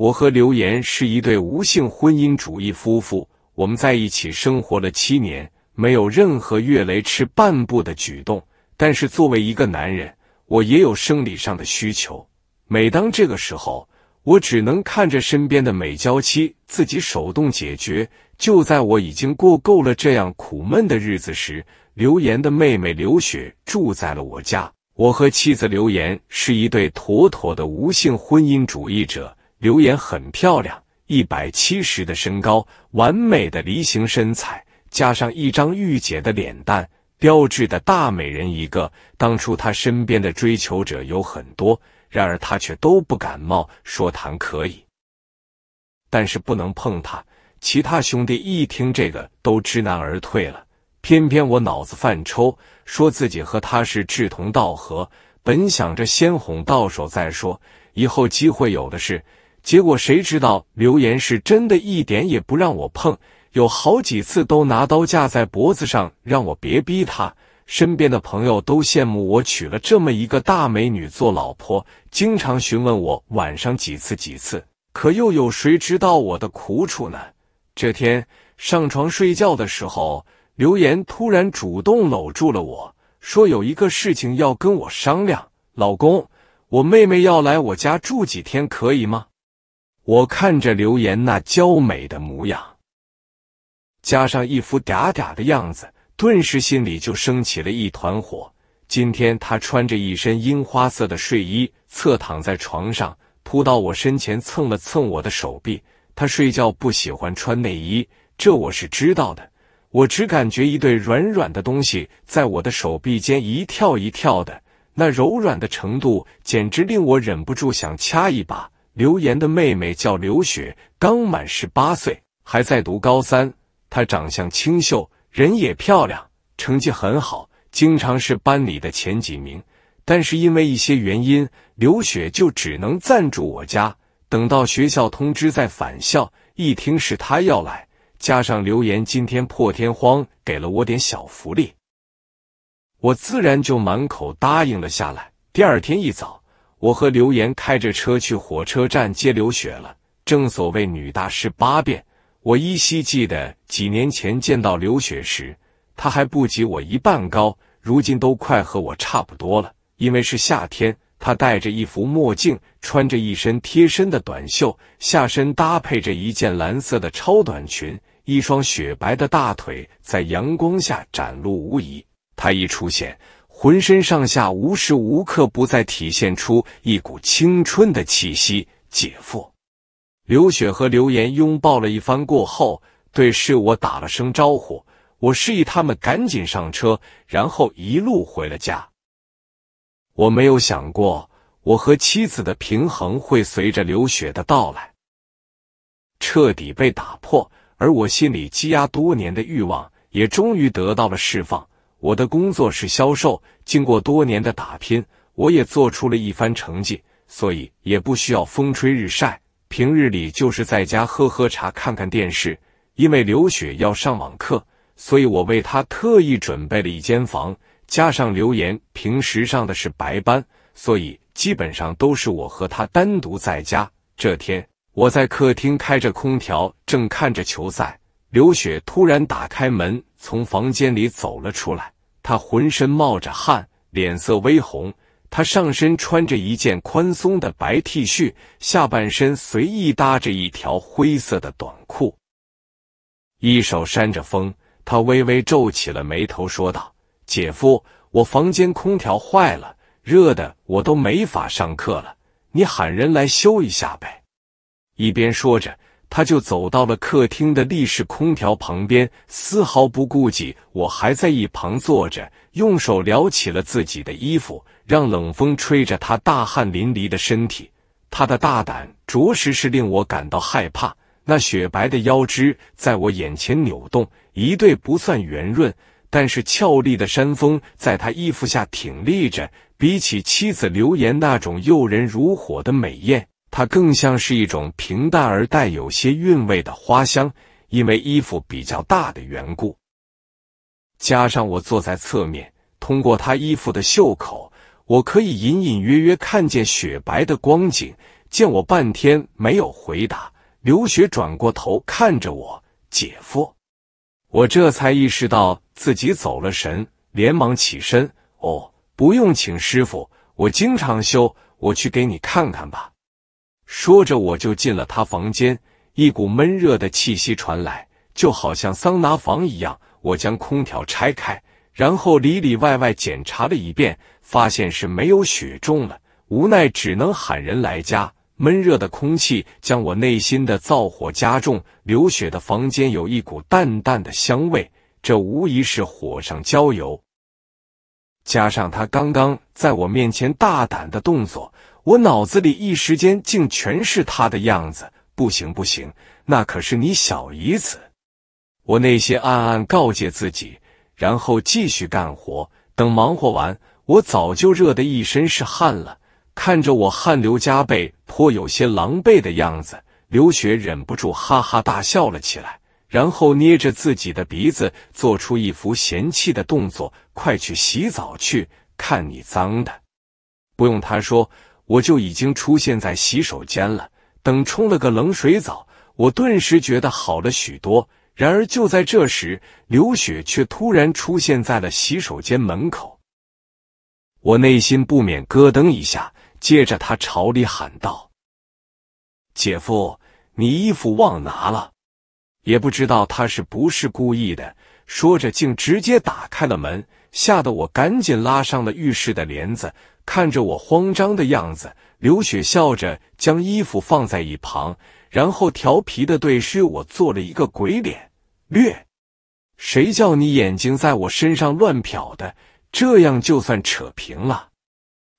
我和刘岩是一对无性婚姻主义夫妇，我们在一起生活了七年，没有任何越雷池半步的举动。但是作为一个男人，我也有生理上的需求。每当这个时候，我只能看着身边的美娇妻自己手动解决。就在我已经过够了这样苦闷的日子时，刘岩的妹妹刘雪住在了我家。我和妻子刘岩是一对妥妥的无性婚姻主义者。刘岩很漂亮，一百七十的身高，完美的梨形身材，加上一张御姐的脸蛋，标志的大美人一个。当初她身边的追求者有很多，然而她却都不感冒，说谈可以，但是不能碰她。其他兄弟一听这个都知难而退了。偏偏我脑子犯抽，说自己和他是志同道合，本想着先哄到手再说，以后机会有的是。结果谁知道刘岩是真的一点也不让我碰，有好几次都拿刀架在脖子上让我别逼他。身边的朋友都羡慕我娶了这么一个大美女做老婆，经常询问我晚上几次几次。可又有谁知道我的苦楚呢？这天上床睡觉的时候，刘岩突然主动搂住了我，说有一个事情要跟我商量。老公，我妹妹要来我家住几天，可以吗？我看着刘岩那娇美的模样，加上一副嗲嗲的样子，顿时心里就升起了一团火。今天他穿着一身樱花色的睡衣，侧躺在床上，扑到我身前蹭了蹭我的手臂。他睡觉不喜欢穿内衣，这我是知道的。我只感觉一对软软的东西在我的手臂间一跳一跳的，那柔软的程度简直令我忍不住想掐一把。刘岩的妹妹叫刘雪，刚满十八岁，还在读高三。她长相清秀，人也漂亮，成绩很好，经常是班里的前几名。但是因为一些原因，刘雪就只能暂住我家，等到学校通知再返校。一听是她要来，加上刘岩今天破天荒给了我点小福利，我自然就满口答应了下来。第二天一早。我和刘岩开着车去火车站接刘雪了。正所谓女大十八变，我依稀记得几年前见到刘雪时，她还不及我一半高，如今都快和我差不多了。因为是夏天，她戴着一副墨镜，穿着一身贴身的短袖，下身搭配着一件蓝色的超短裙，一双雪白的大腿在阳光下展露无遗。她一出现。浑身上下无时无刻不再体现出一股青春的气息。姐夫刘雪和刘岩拥抱了一番过后，对是我打了声招呼，我示意他们赶紧上车，然后一路回了家。我没有想过，我和妻子的平衡会随着刘雪的到来彻底被打破，而我心里积压多年的欲望也终于得到了释放。我的工作是销售，经过多年的打拼，我也做出了一番成绩，所以也不需要风吹日晒。平日里就是在家喝喝茶、看看电视。因为刘雪要上网课，所以我为她特意准备了一间房。加上刘岩平时上的是白班，所以基本上都是我和她单独在家。这天，我在客厅开着空调，正看着球赛。刘雪突然打开门，从房间里走了出来。她浑身冒着汗，脸色微红。她上身穿着一件宽松的白 T 恤，下半身随意搭着一条灰色的短裤，一手扇着风。他微微皱起了眉头，说道：“姐夫，我房间空调坏了，热的我都没法上课了。你喊人来修一下呗。”一边说着。他就走到了客厅的立式空调旁边，丝毫不顾及我还在一旁坐着，用手撩起了自己的衣服，让冷风吹着他大汗淋漓的身体。他的大胆着实是令我感到害怕。那雪白的腰肢在我眼前扭动，一对不算圆润，但是俏丽的山峰在他衣服下挺立着。比起妻子刘言那种诱人如火的美艳。它更像是一种平淡而带有些韵味的花香，因为衣服比较大的缘故，加上我坐在侧面，通过他衣服的袖口，我可以隐隐约约看见雪白的光景。见我半天没有回答，刘雪转过头看着我，姐夫，我这才意识到自己走了神，连忙起身。哦，不用请师傅，我经常修，我去给你看看吧。说着，我就进了他房间，一股闷热的气息传来，就好像桑拿房一样。我将空调拆开，然后里里外外检查了一遍，发现是没有雪种了。无奈，只能喊人来加。闷热的空气将我内心的燥火加重。流血的房间有一股淡淡的香味，这无疑是火上浇油。加上他刚刚在我面前大胆的动作。我脑子里一时间竟全是他的样子，不行不行，那可是你小姨子！我内心暗暗告诫自己，然后继续干活。等忙活完，我早就热得一身是汗了。看着我汗流浃背、颇有些狼狈的样子，刘雪忍不住哈哈大笑了起来，然后捏着自己的鼻子，做出一副嫌弃的动作：“快去洗澡去，看你脏的！”不用他说。我就已经出现在洗手间了，等冲了个冷水澡，我顿时觉得好了许多。然而就在这时，刘雪却突然出现在了洗手间门口，我内心不免咯噔一下。接着她朝里喊道：“姐夫，你衣服忘拿了。”也不知道她是不是故意的，说着竟直接打开了门，吓得我赶紧拉上了浴室的帘子。看着我慌张的样子，刘雪笑着将衣服放在一旁，然后调皮的对视我做了一个鬼脸，略，谁叫你眼睛在我身上乱瞟的，这样就算扯平了。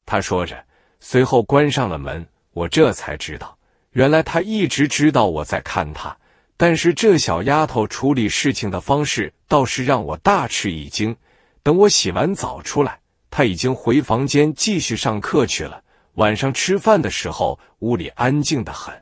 他说着，随后关上了门。我这才知道，原来他一直知道我在看他，但是这小丫头处理事情的方式倒是让我大吃一惊。等我洗完澡出来。他已经回房间继续上课去了。晚上吃饭的时候，屋里安静的很。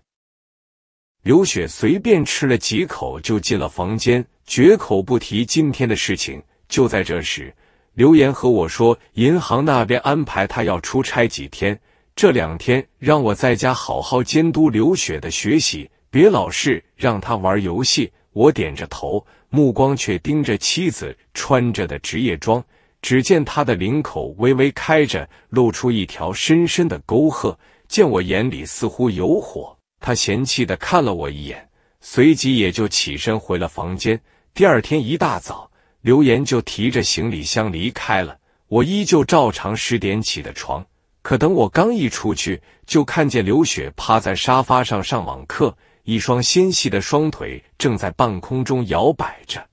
刘雪随便吃了几口，就进了房间，绝口不提今天的事情。就在这时，刘岩和我说，银行那边安排他要出差几天，这两天让我在家好好监督刘雪的学习，别老是让他玩游戏。我点着头，目光却盯着妻子穿着的职业装。只见他的领口微微开着，露出一条深深的沟壑。见我眼里似乎有火，他嫌弃的看了我一眼，随即也就起身回了房间。第二天一大早，刘岩就提着行李箱离开了。我依旧照常十点起的床，可等我刚一出去，就看见刘雪趴在沙发上上网课，一双纤细的双腿正在半空中摇摆着。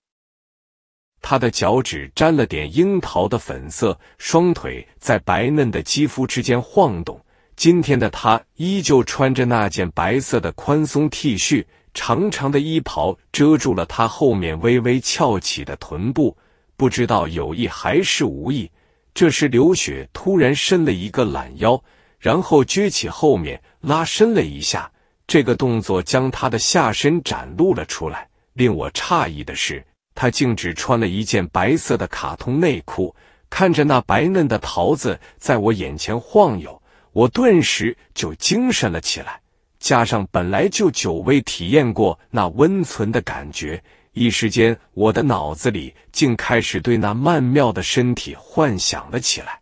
他的脚趾沾了点樱桃的粉色，双腿在白嫩的肌肤之间晃动。今天的他依旧穿着那件白色的宽松 T 恤，长长的衣袍遮住了他后面微微翘起的臀部。不知道有意还是无意，这时刘雪突然伸了一个懒腰，然后撅起后面，拉伸了一下。这个动作将他的下身展露了出来。令我诧异的是。他竟只穿了一件白色的卡通内裤，看着那白嫩的桃子在我眼前晃悠，我顿时就精神了起来。加上本来就久未体验过那温存的感觉，一时间我的脑子里竟开始对那曼妙的身体幻想了起来，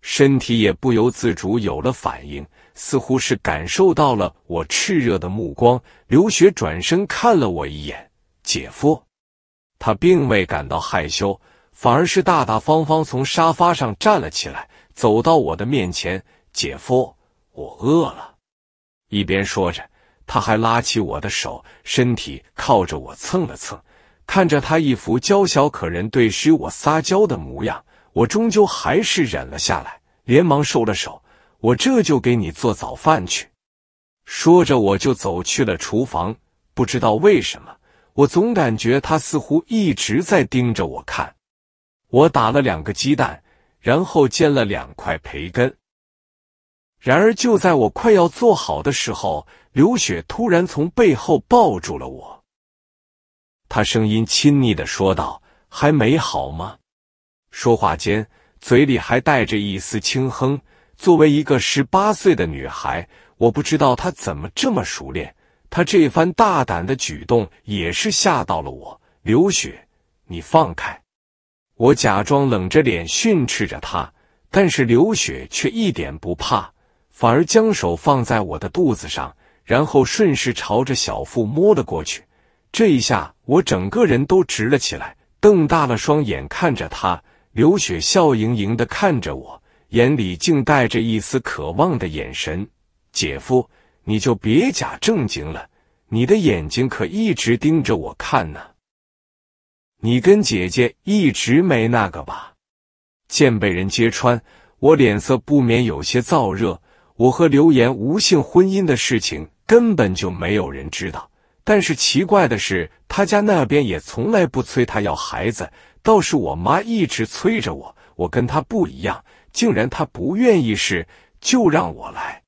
身体也不由自主有了反应，似乎是感受到了我炽热的目光。刘雪转身看了我一眼，姐夫。他并未感到害羞，反而是大大方方从沙发上站了起来，走到我的面前：“姐夫，我饿了。”一边说着，他还拉起我的手，身体靠着我蹭了蹭。看着他一副娇小可人、对虚我撒娇的模样，我终究还是忍了下来，连忙收了手：“我这就给你做早饭去。”说着，我就走去了厨房。不知道为什么。我总感觉他似乎一直在盯着我看。我打了两个鸡蛋，然后煎了两块培根。然而，就在我快要做好的时候，刘雪突然从背后抱住了我。他声音亲昵的说道：“还没好吗？”说话间，嘴里还带着一丝轻哼。作为一个十八岁的女孩，我不知道她怎么这么熟练。他这番大胆的举动也是吓到了我。刘雪，你放开！我假装冷着脸训斥着他，但是刘雪却一点不怕，反而将手放在我的肚子上，然后顺势朝着小腹摸了过去。这一下，我整个人都直了起来，瞪大了双眼看着他。刘雪笑盈盈的看着我，眼里竟带着一丝渴望的眼神。姐夫。你就别假正经了，你的眼睛可一直盯着我看呢。你跟姐姐一直没那个吧？见被人揭穿，我脸色不免有些燥热。我和刘岩无性婚姻的事情根本就没有人知道，但是奇怪的是，他家那边也从来不催他要孩子，倒是我妈一直催着我。我跟他不一样，竟然他不愿意试，就让我来。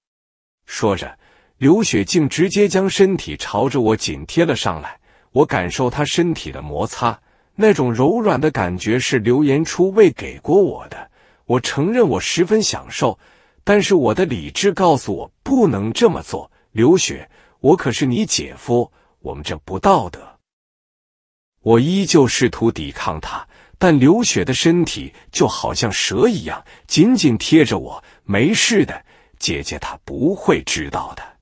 说着。刘雪竟直接将身体朝着我紧贴了上来，我感受她身体的摩擦，那种柔软的感觉是刘延初未给过我的。我承认我十分享受，但是我的理智告诉我不能这么做。刘雪，我可是你姐夫，我们这不道德。我依旧试图抵抗他，但刘雪的身体就好像蛇一样紧紧贴着我。没事的，姐姐她不会知道的。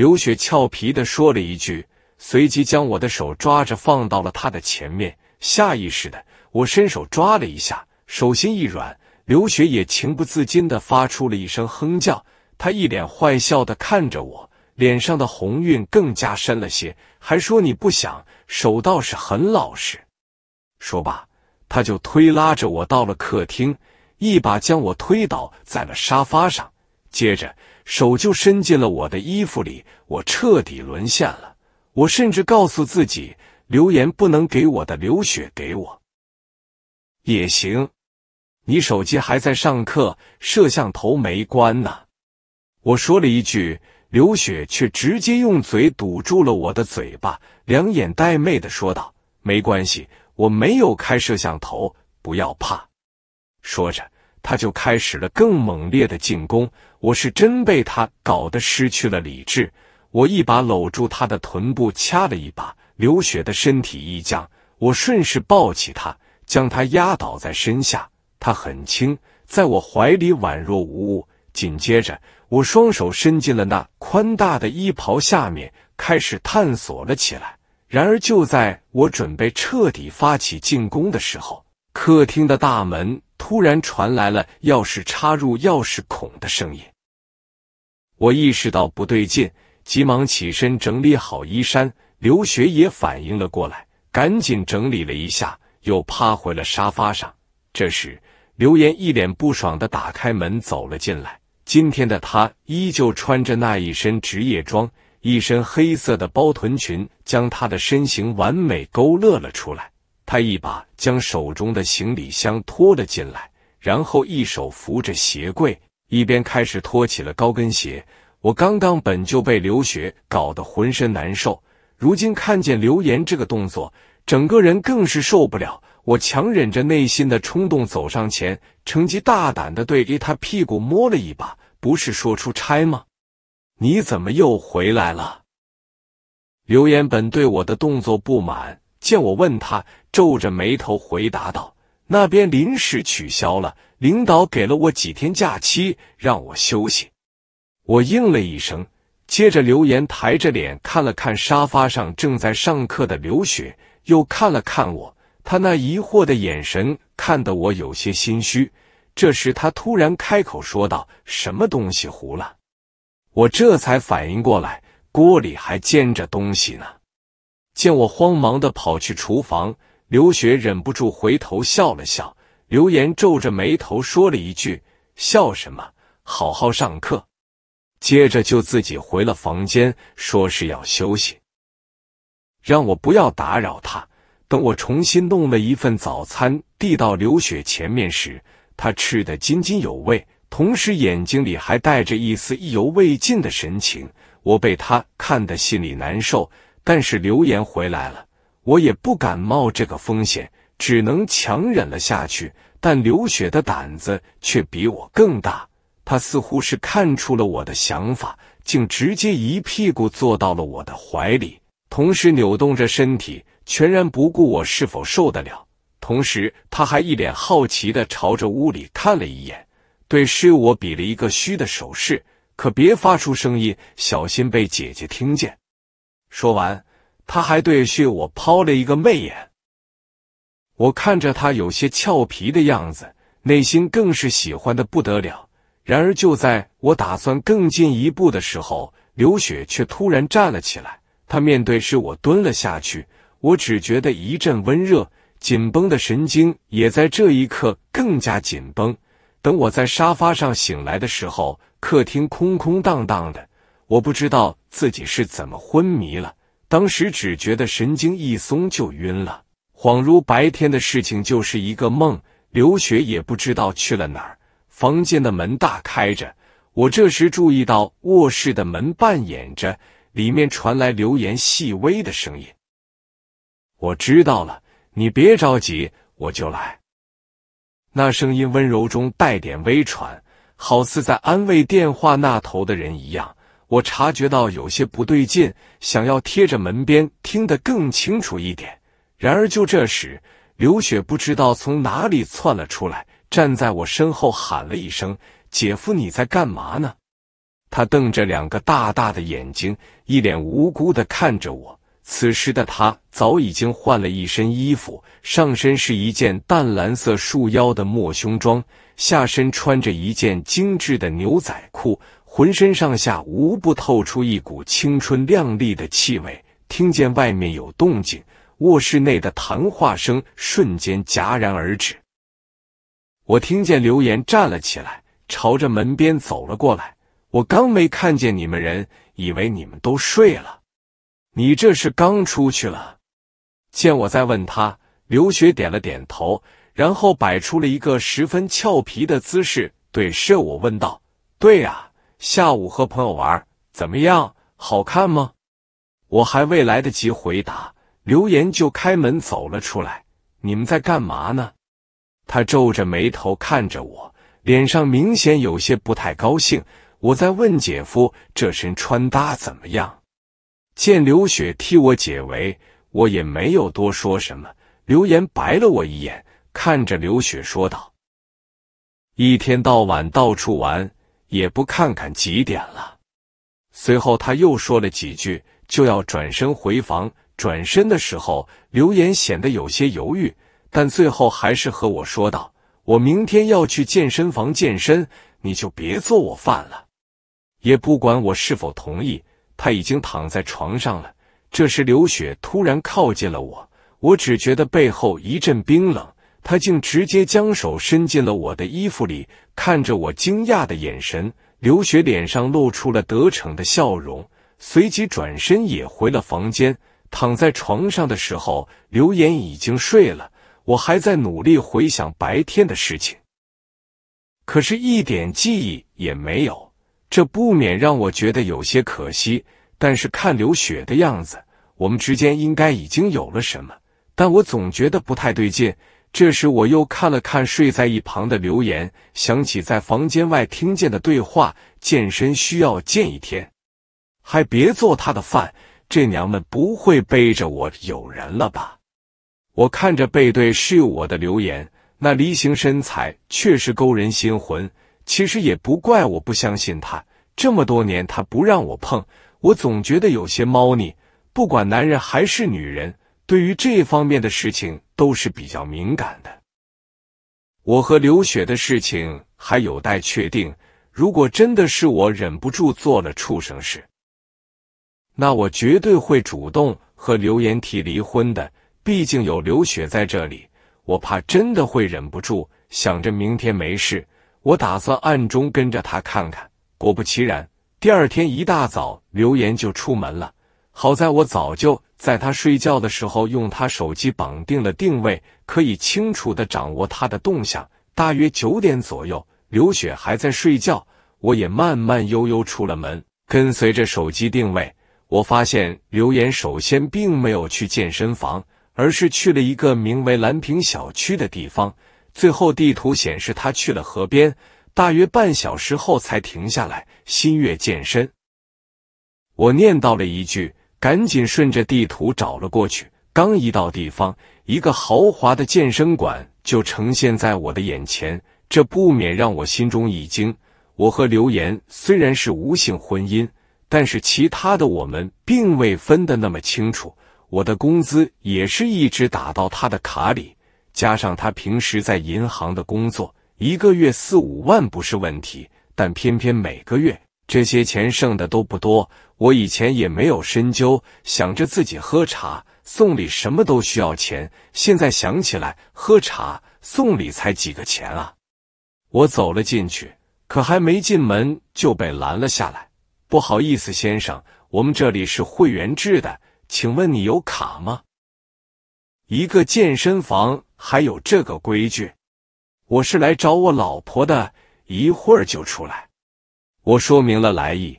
刘雪俏皮的说了一句，随即将我的手抓着放到了他的前面。下意识的，我伸手抓了一下，手心一软。刘雪也情不自禁的发出了一声哼叫，她一脸坏笑的看着我，脸上的红晕更加深了些，还说：“你不想，手倒是很老实。”说罢，他就推拉着我到了客厅，一把将我推倒在了沙发上，接着。手就伸进了我的衣服里，我彻底沦陷了。我甚至告诉自己，留言不能给我的刘雪，给我也行。你手机还在上课，摄像头没关呢。我说了一句，刘雪却直接用嘴堵住了我的嘴巴，两眼带媚的说道：“没关系，我没有开摄像头，不要怕。”说着，他就开始了更猛烈的进攻。我是真被他搞得失去了理智，我一把搂住他的臀部，掐了一把，流血的身体一僵，我顺势抱起他，将他压倒在身下。他很轻，在我怀里宛若无物。紧接着，我双手伸进了那宽大的衣袍下面，开始探索了起来。然而，就在我准备彻底发起进攻的时候，客厅的大门突然传来了钥匙插入钥匙孔的声音。我意识到不对劲，急忙起身整理好衣衫。刘学也反应了过来，赶紧整理了一下，又趴回了沙发上。这时，刘岩一脸不爽的打开门走了进来。今天的他依旧穿着那一身职业装，一身黑色的包臀裙将他的身形完美勾勒了出来。他一把将手中的行李箱拖了进来，然后一手扶着鞋柜。一边开始脱起了高跟鞋，我刚刚本就被流血搞得浑身难受，如今看见刘岩这个动作，整个人更是受不了。我强忍着内心的冲动走上前，趁机大胆的对给他屁股摸了一把。不是说出差吗？你怎么又回来了？刘岩本对我的动作不满，见我问他，皱着眉头回答道：“那边临时取消了。”领导给了我几天假期让我休息，我应了一声，接着刘岩抬着脸看了看沙发上正在上课的刘雪，又看了看我，他那疑惑的眼神看得我有些心虚。这时他突然开口说道：“什么东西糊了？”我这才反应过来，锅里还煎着东西呢。见我慌忙的跑去厨房，刘雪忍不住回头笑了笑。刘岩皱着眉头说了一句：“笑什么？好好上课。”接着就自己回了房间，说是要休息，让我不要打扰他。等我重新弄了一份早餐递到刘雪前面时，他吃的津津有味，同时眼睛里还带着一丝意犹未尽的神情。我被他看得心里难受，但是刘岩回来了，我也不敢冒这个风险。只能强忍了下去，但刘雪的胆子却比我更大。她似乎是看出了我的想法，竟直接一屁股坐到了我的怀里，同时扭动着身体，全然不顾我是否受得了。同时，他还一脸好奇的朝着屋里看了一眼，对师我比了一个嘘的手势：“可别发出声音，小心被姐姐听见。”说完，他还对师我抛了一个媚眼。我看着他有些俏皮的样子，内心更是喜欢的不得了。然而，就在我打算更进一步的时候，刘雪却突然站了起来。她面对是我蹲了下去，我只觉得一阵温热，紧绷的神经也在这一刻更加紧绷。等我在沙发上醒来的时候，客厅空空荡荡的，我不知道自己是怎么昏迷了。当时只觉得神经一松就晕了。恍如白天的事情就是一个梦，刘雪也不知道去了哪儿。房间的门大开着，我这时注意到卧室的门半掩着，里面传来流言细微的声音：“我知道了，你别着急，我就来。”那声音温柔中带点微喘，好似在安慰电话那头的人一样。我察觉到有些不对劲，想要贴着门边听得更清楚一点。然而，就这时，刘雪不知道从哪里窜了出来，站在我身后喊了一声：“姐夫，你在干嘛呢？”他瞪着两个大大的眼睛，一脸无辜的看着我。此时的他早已经换了一身衣服，上身是一件淡蓝色束腰的抹胸装，下身穿着一件精致的牛仔裤，浑身上下无不透出一股青春靓丽的气味。听见外面有动静。卧室内的谈话声瞬间戛然而止。我听见刘岩站了起来，朝着门边走了过来。我刚没看见你们人，以为你们都睡了。你这是刚出去了？见我在问他，刘雪点了点头，然后摆出了一个十分俏皮的姿势，对舍我问道：“对呀，下午和朋友玩，怎么样？好看吗？”我还未来得及回答。刘岩就开门走了出来，你们在干嘛呢？他皱着眉头看着我，脸上明显有些不太高兴。我在问姐夫这身穿搭怎么样。见刘雪替我解围，我也没有多说什么。刘岩白了我一眼，看着刘雪说道：“一天到晚到处玩，也不看看几点了。”随后他又说了几句，就要转身回房。转身的时候，刘岩显得有些犹豫，但最后还是和我说道：“我明天要去健身房健身，你就别做我饭了。”也不管我是否同意，他已经躺在床上了。这时，刘雪突然靠近了我，我只觉得背后一阵冰冷，他竟直接将手伸进了我的衣服里，看着我惊讶的眼神，刘雪脸上露出了得逞的笑容，随即转身也回了房间。躺在床上的时候，刘岩已经睡了。我还在努力回想白天的事情，可是，一点记忆也没有。这不免让我觉得有些可惜。但是看刘雪的样子，我们之间应该已经有了什么，但我总觉得不太对劲。这时，我又看了看睡在一旁的刘岩，想起在房间外听见的对话：“健身需要健一天，还别做他的饭。”这娘们不会背着我有人了吧？我看着背对是我的留言，那梨形身材确实勾人心魂。其实也不怪我不相信她，这么多年她不让我碰，我总觉得有些猫腻。不管男人还是女人，对于这方面的事情都是比较敏感的。我和刘雪的事情还有待确定，如果真的是我忍不住做了畜生事。那我绝对会主动和刘岩提离婚的，毕竟有刘雪在这里，我怕真的会忍不住。想着明天没事，我打算暗中跟着他看看。果不其然，第二天一大早，刘岩就出门了。好在我早就在他睡觉的时候用他手机绑定了定位，可以清楚的掌握他的动向。大约九点左右，刘雪还在睡觉，我也慢慢悠悠出了门，跟随着手机定位。我发现刘岩首先并没有去健身房，而是去了一个名为“蓝屏小区”的地方。最后地图显示他去了河边，大约半小时后才停下来。新月健身，我念叨了一句，赶紧顺着地图找了过去。刚一到地方，一个豪华的健身馆就呈现在我的眼前，这不免让我心中一惊。我和刘岩虽然是无性婚姻。但是其他的我们并未分得那么清楚，我的工资也是一直打到他的卡里，加上他平时在银行的工作，一个月四五万不是问题。但偏偏每个月这些钱剩的都不多，我以前也没有深究，想着自己喝茶、送礼什么都需要钱，现在想起来，喝茶、送礼才几个钱啊！我走了进去，可还没进门就被拦了下来。不好意思，先生，我们这里是会员制的，请问你有卡吗？一个健身房还有这个规矩？我是来找我老婆的，一会儿就出来。我说明了来意，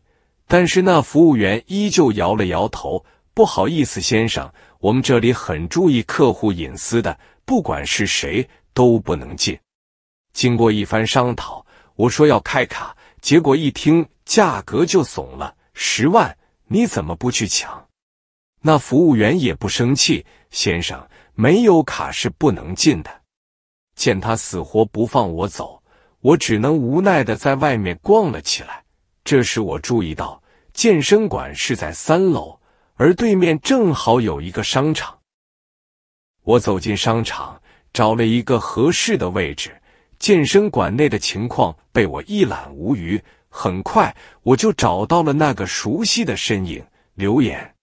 但是那服务员依旧摇了摇头。不好意思，先生，我们这里很注意客户隐私的，不管是谁都不能进。经过一番商讨，我说要开卡。结果一听价格就怂了，十万，你怎么不去抢？那服务员也不生气，先生，没有卡是不能进的。见他死活不放我走，我只能无奈的在外面逛了起来。这时我注意到健身馆是在三楼，而对面正好有一个商场。我走进商场，找了一个合适的位置。健身馆内的情况被我一览无余，很快我就找到了那个熟悉的身影刘岩。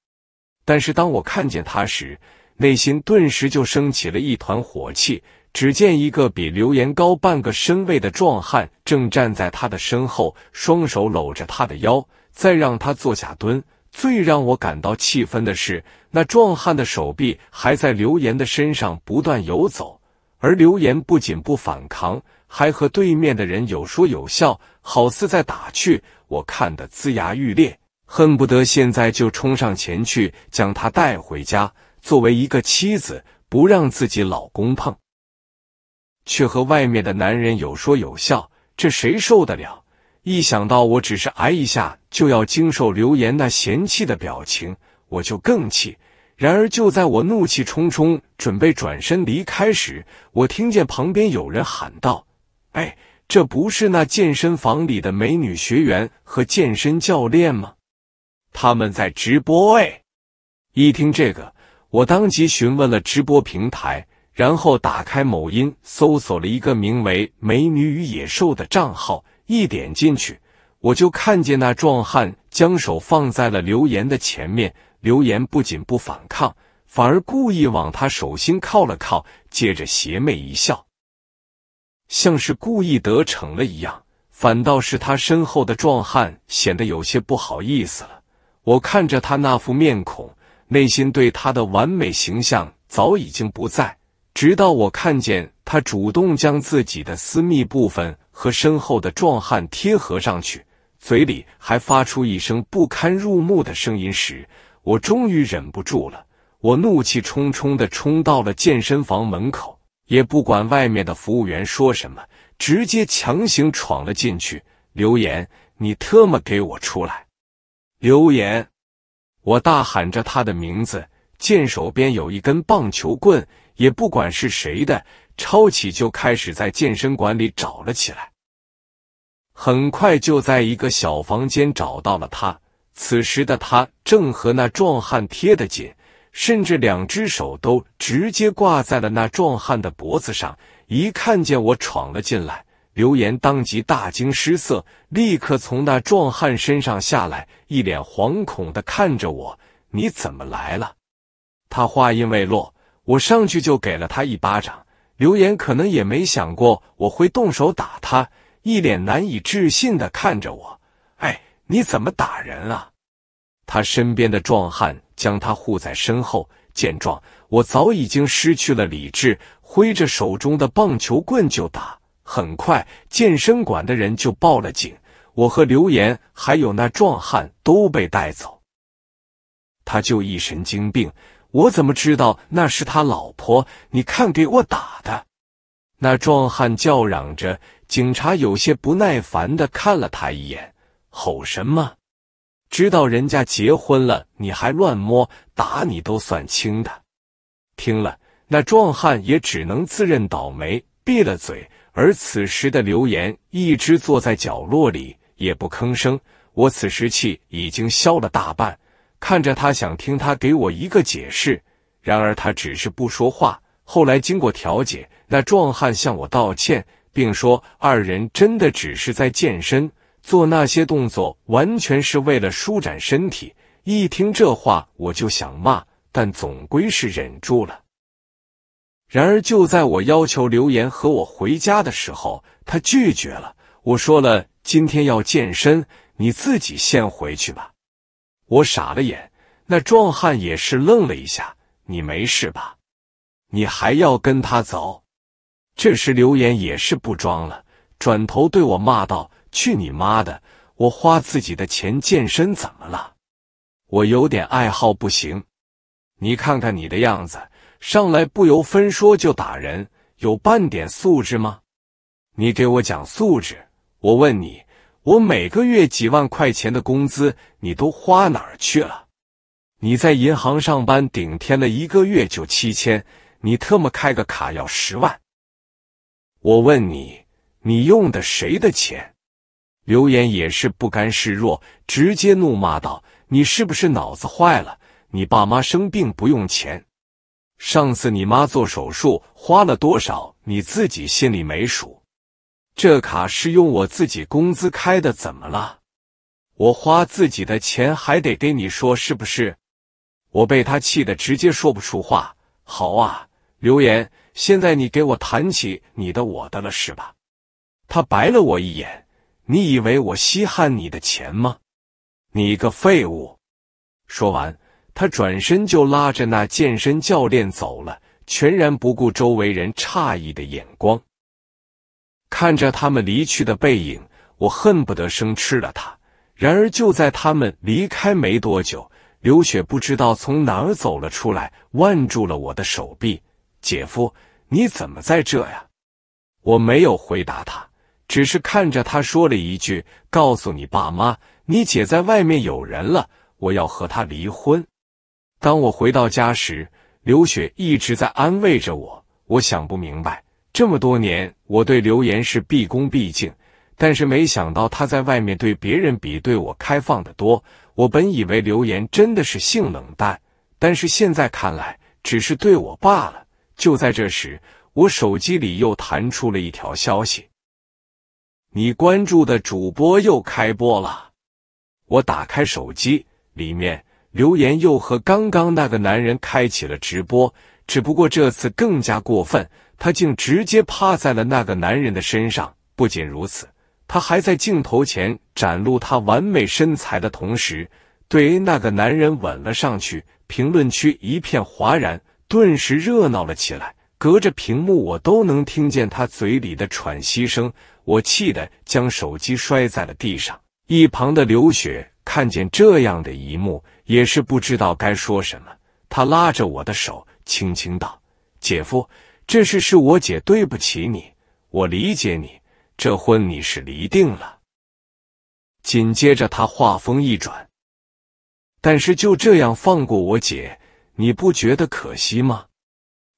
但是当我看见他时，内心顿时就升起了一团火气。只见一个比刘岩高半个身位的壮汉正站在他的身后，双手搂着他的腰，再让他坐下蹲。最让我感到气愤的是，那壮汉的手臂还在刘岩的身上不断游走。而刘岩不仅不反抗，还和对面的人有说有笑，好似在打趣。我看得呲牙欲裂，恨不得现在就冲上前去将他带回家，作为一个妻子，不让自己老公碰，却和外面的男人有说有笑，这谁受得了？一想到我只是挨一下就要经受刘岩那嫌弃的表情，我就更气。然而，就在我怒气冲冲准备转身离开时，我听见旁边有人喊道：“哎，这不是那健身房里的美女学员和健身教练吗？他们在直播哎！”一听这个，我当即询问了直播平台，然后打开某音搜索了一个名为“美女与野兽”的账号，一点进去，我就看见那壮汉将手放在了留言的前面。刘岩不仅不反抗，反而故意往他手心靠了靠，接着邪魅一笑，像是故意得逞了一样。反倒是他身后的壮汉显得有些不好意思了。我看着他那副面孔，内心对他的完美形象早已经不在。直到我看见他主动将自己的私密部分和身后的壮汉贴合上去，嘴里还发出一声不堪入目的声音时。我终于忍不住了，我怒气冲冲的冲到了健身房门口，也不管外面的服务员说什么，直接强行闯了进去。刘岩，你特么给我出来！刘岩，我大喊着他的名字。见手边有一根棒球棍，也不管是谁的，抄起就开始在健身馆里找了起来。很快就在一个小房间找到了他。此时的他正和那壮汉贴得紧，甚至两只手都直接挂在了那壮汉的脖子上。一看见我闯了进来，刘岩当即大惊失色，立刻从那壮汉身上下来，一脸惶恐的看着我：“你怎么来了？”他话音未落，我上去就给了他一巴掌。刘岩可能也没想过我会动手打他，一脸难以置信的看着我。你怎么打人啊？他身边的壮汉将他护在身后。见状，我早已经失去了理智，挥着手中的棒球棍就打。很快，健身馆的人就报了警，我和刘岩还有那壮汉都被带走。他就一神经病，我怎么知道那是他老婆？你看，给我打的！那壮汉叫嚷着，警察有些不耐烦的看了他一眼。吼什么？知道人家结婚了，你还乱摸，打你都算轻的。听了，那壮汉也只能自认倒霉，闭了嘴。而此时的刘岩一直坐在角落里，也不吭声。我此时气已经消了大半，看着他，想听他给我一个解释。然而他只是不说话。后来经过调解，那壮汉向我道歉，并说二人真的只是在健身。做那些动作完全是为了舒展身体。一听这话，我就想骂，但总归是忍住了。然而，就在我要求刘岩和我回家的时候，他拒绝了。我说了：“今天要健身，你自己先回去吧。”我傻了眼，那壮汉也是愣了一下：“你没事吧？你还要跟他走？”这时，刘岩也是不装了，转头对我骂道。去你妈的！我花自己的钱健身怎么了？我有点爱好不行？你看看你的样子，上来不由分说就打人，有半点素质吗？你给我讲素质！我问你，我每个月几万块钱的工资，你都花哪儿去了？你在银行上班，顶天的一个月就七千，你特么开个卡要十万？我问你，你用的谁的钱？刘岩也是不甘示弱，直接怒骂道：“你是不是脑子坏了？你爸妈生病不用钱，上次你妈做手术花了多少，你自己心里没数？这卡是用我自己工资开的，怎么了？我花自己的钱还得给你说，是不是？”我被他气得直接说不出话。好啊，刘岩，现在你给我谈起你的我的了，是吧？他白了我一眼。你以为我稀罕你的钱吗？你个废物！说完，他转身就拉着那健身教练走了，全然不顾周围人诧异的眼光。看着他们离去的背影，我恨不得生吃了他。然而，就在他们离开没多久，刘雪不知道从哪儿走了出来，挽住了我的手臂：“姐夫，你怎么在这呀？”我没有回答他。只是看着他说了一句：“告诉你爸妈，你姐在外面有人了，我要和他离婚。”当我回到家时，刘雪一直在安慰着我。我想不明白，这么多年我对刘岩是毕恭毕敬，但是没想到他在外面对别人比对我开放的多。我本以为刘岩真的是性冷淡，但是现在看来只是对我罢了。就在这时，我手机里又弹出了一条消息。你关注的主播又开播了，我打开手机，里面留言又和刚刚那个男人开启了直播，只不过这次更加过分，他竟直接趴在了那个男人的身上。不仅如此，他还在镜头前展露他完美身材的同时，对那个男人吻了上去。评论区一片哗然，顿时热闹了起来。隔着屏幕，我都能听见他嘴里的喘息声。我气得将手机摔在了地上，一旁的刘雪看见这样的一幕，也是不知道该说什么。她拉着我的手，轻轻道：“姐夫，这事是我姐对不起你，我理解你，这婚你是离定了。”紧接着，他话锋一转：“但是就这样放过我姐，你不觉得可惜吗？”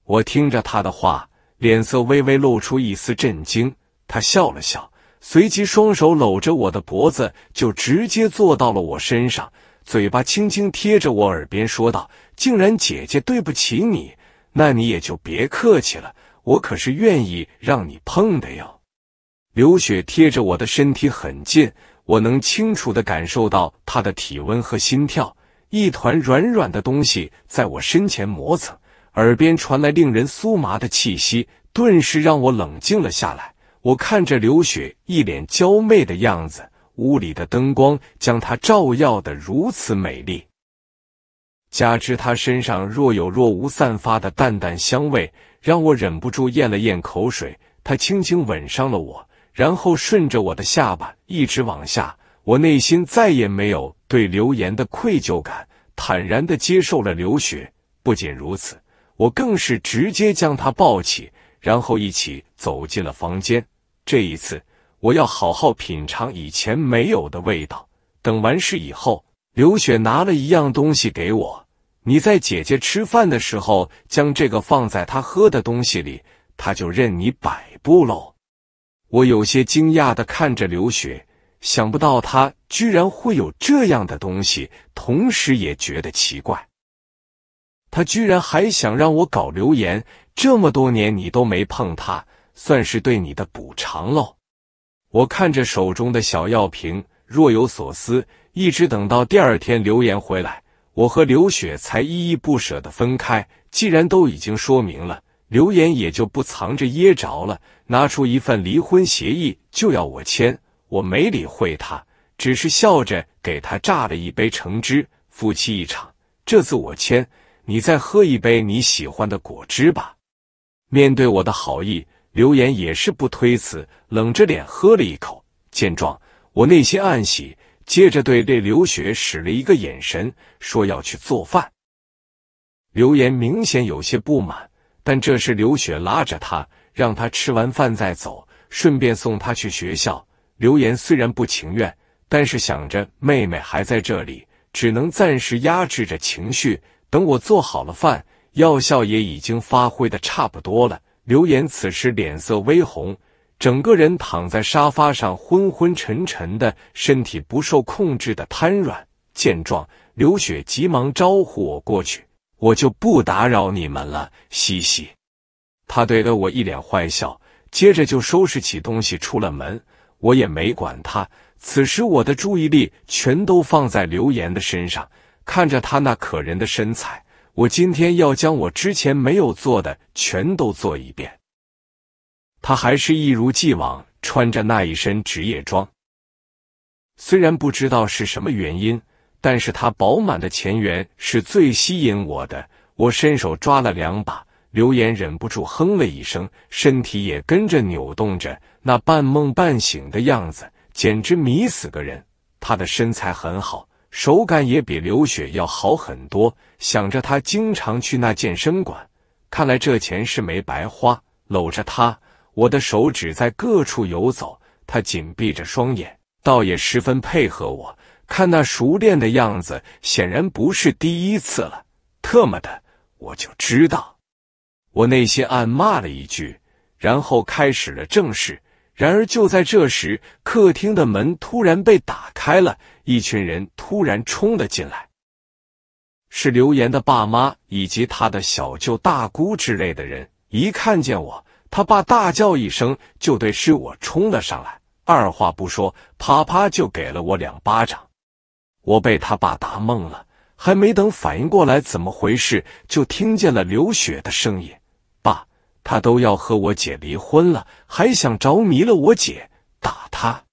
我听着他的话，脸色微微露出一丝震惊。他笑了笑，随即双手搂着我的脖子，就直接坐到了我身上，嘴巴轻轻贴着我耳边说道：“竟然姐姐对不起你，那你也就别客气了，我可是愿意让你碰的哟。”刘雪贴着我的身体很近，我能清楚的感受到她的体温和心跳，一团软软的东西在我身前磨蹭，耳边传来令人酥麻的气息，顿时让我冷静了下来。我看着刘雪一脸娇媚的样子，屋里的灯光将她照耀的如此美丽，加之她身上若有若无散发的淡淡香味，让我忍不住咽了咽口水。她轻轻吻上了我，然后顺着我的下巴一直往下。我内心再也没有对流言的愧疚感，坦然的接受了刘雪。不仅如此，我更是直接将她抱起，然后一起。走进了房间。这一次，我要好好品尝以前没有的味道。等完事以后，刘雪拿了一样东西给我。你在姐姐吃饭的时候，将这个放在她喝的东西里，她就任你摆布喽。我有些惊讶的看着刘雪，想不到她居然会有这样的东西，同时也觉得奇怪。她居然还想让我搞留言，这么多年你都没碰她。算是对你的补偿喽。我看着手中的小药瓶，若有所思。一直等到第二天，刘岩回来，我和刘雪才依依不舍地分开。既然都已经说明了，刘岩也就不藏着掖着了，拿出一份离婚协议就要我签。我没理会他，只是笑着给他榨了一杯橙汁。夫妻一场，这次我签，你再喝一杯你喜欢的果汁吧。面对我的好意。刘岩也是不推辞，冷着脸喝了一口。见状，我内心暗喜，接着对对刘雪使了一个眼神，说要去做饭。刘岩明显有些不满，但这时刘雪拉着他，让他吃完饭再走，顺便送他去学校。刘岩虽然不情愿，但是想着妹妹还在这里，只能暂时压制着情绪。等我做好了饭，药效也已经发挥的差不多了。刘岩此时脸色微红，整个人躺在沙发上，昏昏沉沉的，身体不受控制的瘫软。见状，刘雪急忙招呼我过去，我就不打扰你们了，嘻嘻。他对着我一脸坏笑，接着就收拾起东西出了门。我也没管他。此时我的注意力全都放在刘岩的身上，看着他那可人的身材。我今天要将我之前没有做的全都做一遍。他还是一如既往穿着那一身职业装。虽然不知道是什么原因，但是他饱满的前缘是最吸引我的。我伸手抓了两把，刘岩忍不住哼了一声，身体也跟着扭动着，那半梦半醒的样子简直迷死个人。他的身材很好。手感也比刘雪要好很多，想着他经常去那健身馆，看来这钱是没白花。搂着他，我的手指在各处游走，他紧闭着双眼，倒也十分配合。我看那熟练的样子，显然不是第一次了。特么的，我就知道！我内心暗骂了一句，然后开始了正事。然而，就在这时，客厅的门突然被打开了，一群人突然冲了进来。是刘岩的爸妈以及他的小舅、大姑之类的人。一看见我，他爸大叫一声，就对是我冲了上来，二话不说，啪啪就给了我两巴掌。我被他爸打懵了，还没等反应过来怎么回事，就听见了流血的声音。他都要和我姐离婚了，还想着迷了我姐打他，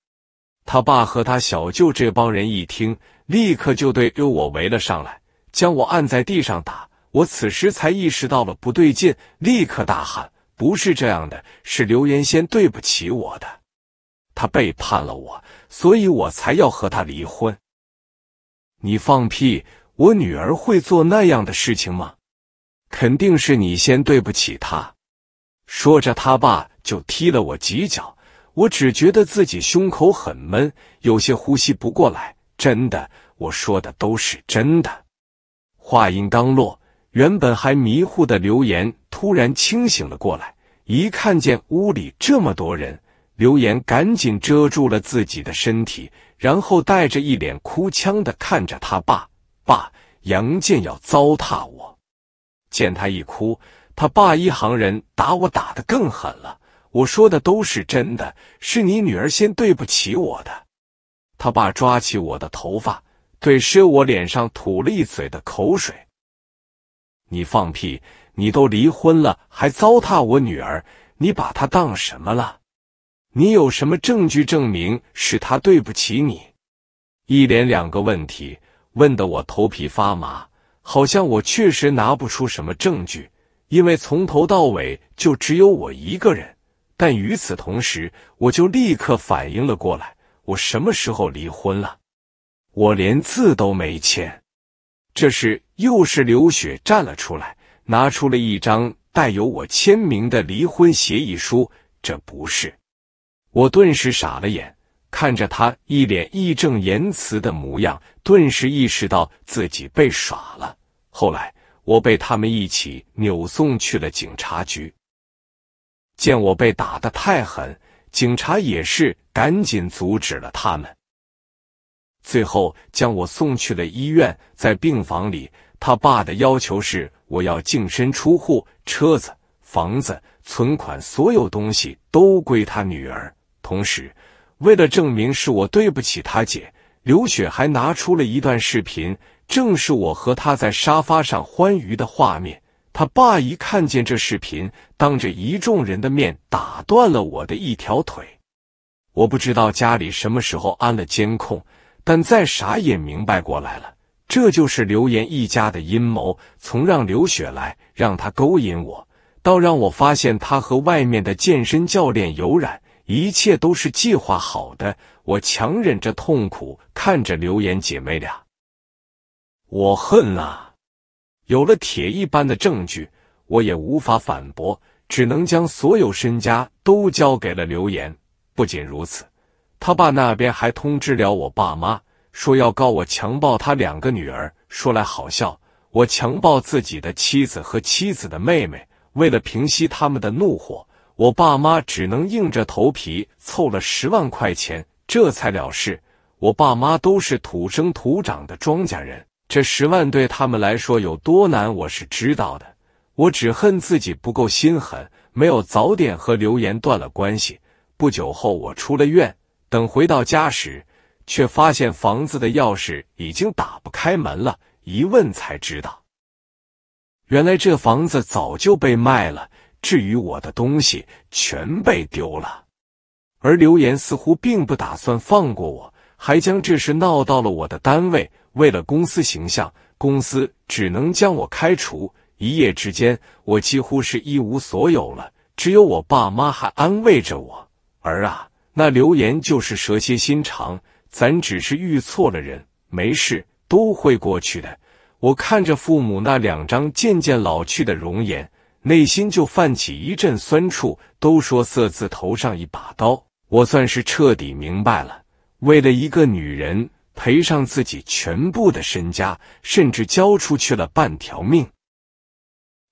他爸和他小舅这帮人一听，立刻就对着我围了上来，将我按在地上打。我此时才意识到了不对劲，立刻大喊：“不是这样的，是刘元先对不起我的，他背叛了我，所以我才要和他离婚。”你放屁！我女儿会做那样的事情吗？肯定是你先对不起她。说着，他爸就踢了我几脚。我只觉得自己胸口很闷，有些呼吸不过来。真的，我说的都是真的。话音刚落，原本还迷糊的刘岩突然清醒了过来。一看见屋里这么多人，刘岩赶紧遮住了自己的身体，然后带着一脸哭腔的看着他爸：“爸，杨健要糟蹋我！”见他一哭。他爸一行人打我打得更狠了。我说的都是真的，是你女儿先对不起我的。他爸抓起我的头发，对，湿我脸上吐了一嘴的口水。你放屁！你都离婚了还糟蹋我女儿，你把她当什么了？你有什么证据证明是她对不起你？一连两个问题问得我头皮发麻，好像我确实拿不出什么证据。因为从头到尾就只有我一个人，但与此同时，我就立刻反应了过来：我什么时候离婚了？我连字都没签。这时，又是刘雪站了出来，拿出了一张带有我签名的离婚协议书。这不是？我顿时傻了眼，看着他一脸义正言辞的模样，顿时意识到自己被耍了。后来。我被他们一起扭送去了警察局，见我被打的太狠，警察也是赶紧阻止了他们，最后将我送去了医院。在病房里，他爸的要求是我要净身出户，车子、房子、存款，所有东西都归他女儿。同时，为了证明是我对不起他姐，刘雪还拿出了一段视频。正是我和他在沙发上欢愉的画面。他爸一看见这视频，当着一众人的面打断了我的一条腿。我不知道家里什么时候安了监控，但再傻也明白过来了。这就是刘岩一家的阴谋：从让刘雪来，让他勾引我，到让我发现他和外面的健身教练有染，一切都是计划好的。我强忍着痛苦，看着刘岩姐妹俩。我恨啊！有了铁一般的证据，我也无法反驳，只能将所有身家都交给了刘岩。不仅如此，他爸那边还通知了我爸妈，说要告我强暴他两个女儿。说来好笑，我强暴自己的妻子和妻子的妹妹，为了平息他们的怒火，我爸妈只能硬着头皮凑了十万块钱，这才了事。我爸妈都是土生土长的庄稼人。这十万对他们来说有多难，我是知道的。我只恨自己不够心狠，没有早点和刘岩断了关系。不久后，我出了院，等回到家时，却发现房子的钥匙已经打不开门了。一问才知道，原来这房子早就被卖了。至于我的东西，全被丢了。而刘岩似乎并不打算放过我，还将这事闹到了我的单位。为了公司形象，公司只能将我开除。一夜之间，我几乎是一无所有了。只有我爸妈还安慰着我：“儿啊，那流言就是蛇蝎心肠，咱只是遇错了人，没事，都会过去的。”我看着父母那两张渐渐老去的容颜，内心就泛起一阵酸楚。都说色字头上一把刀，我算是彻底明白了。为了一个女人。赔上自己全部的身家，甚至交出去了半条命，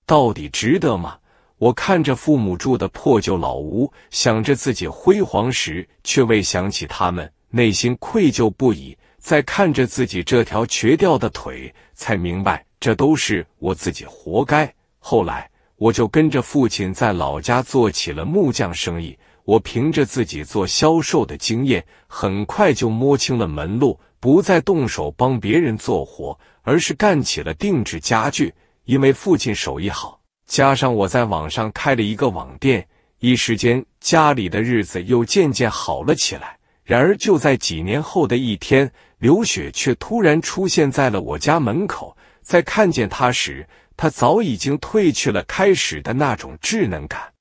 到底值得吗？我看着父母住的破旧老屋，想着自己辉煌时却未想起他们，内心愧疚不已。再看着自己这条瘸掉的腿，才明白这都是我自己活该。后来，我就跟着父亲在老家做起了木匠生意。我凭着自己做销售的经验，很快就摸清了门路。不再动手帮别人做活，而是干起了定制家具。因为父亲手艺好，加上我在网上开了一个网店，一时间家里的日子又渐渐好了起来。然而，就在几年后的一天，刘雪却突然出现在了我家门口。在看见他时，他早已经褪去了开始的那种稚嫩感，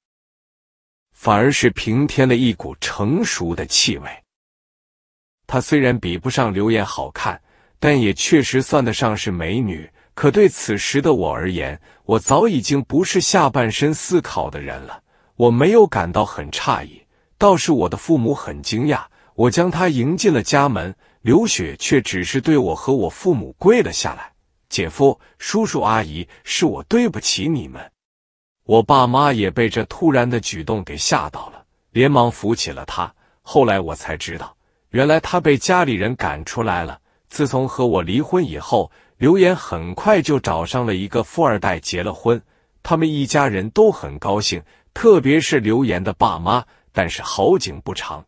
反而是平添了一股成熟的气味。她虽然比不上刘岩好看，但也确实算得上是美女。可对此时的我而言，我早已经不是下半身思考的人了。我没有感到很诧异，倒是我的父母很惊讶。我将她迎进了家门，刘雪却只是对我和我父母跪了下来：“姐夫、叔叔、阿姨，是我对不起你们。”我爸妈也被这突然的举动给吓到了，连忙扶起了她。后来我才知道。原来他被家里人赶出来了。自从和我离婚以后，刘岩很快就找上了一个富二代，结了婚。他们一家人都很高兴，特别是刘岩的爸妈。但是好景不长，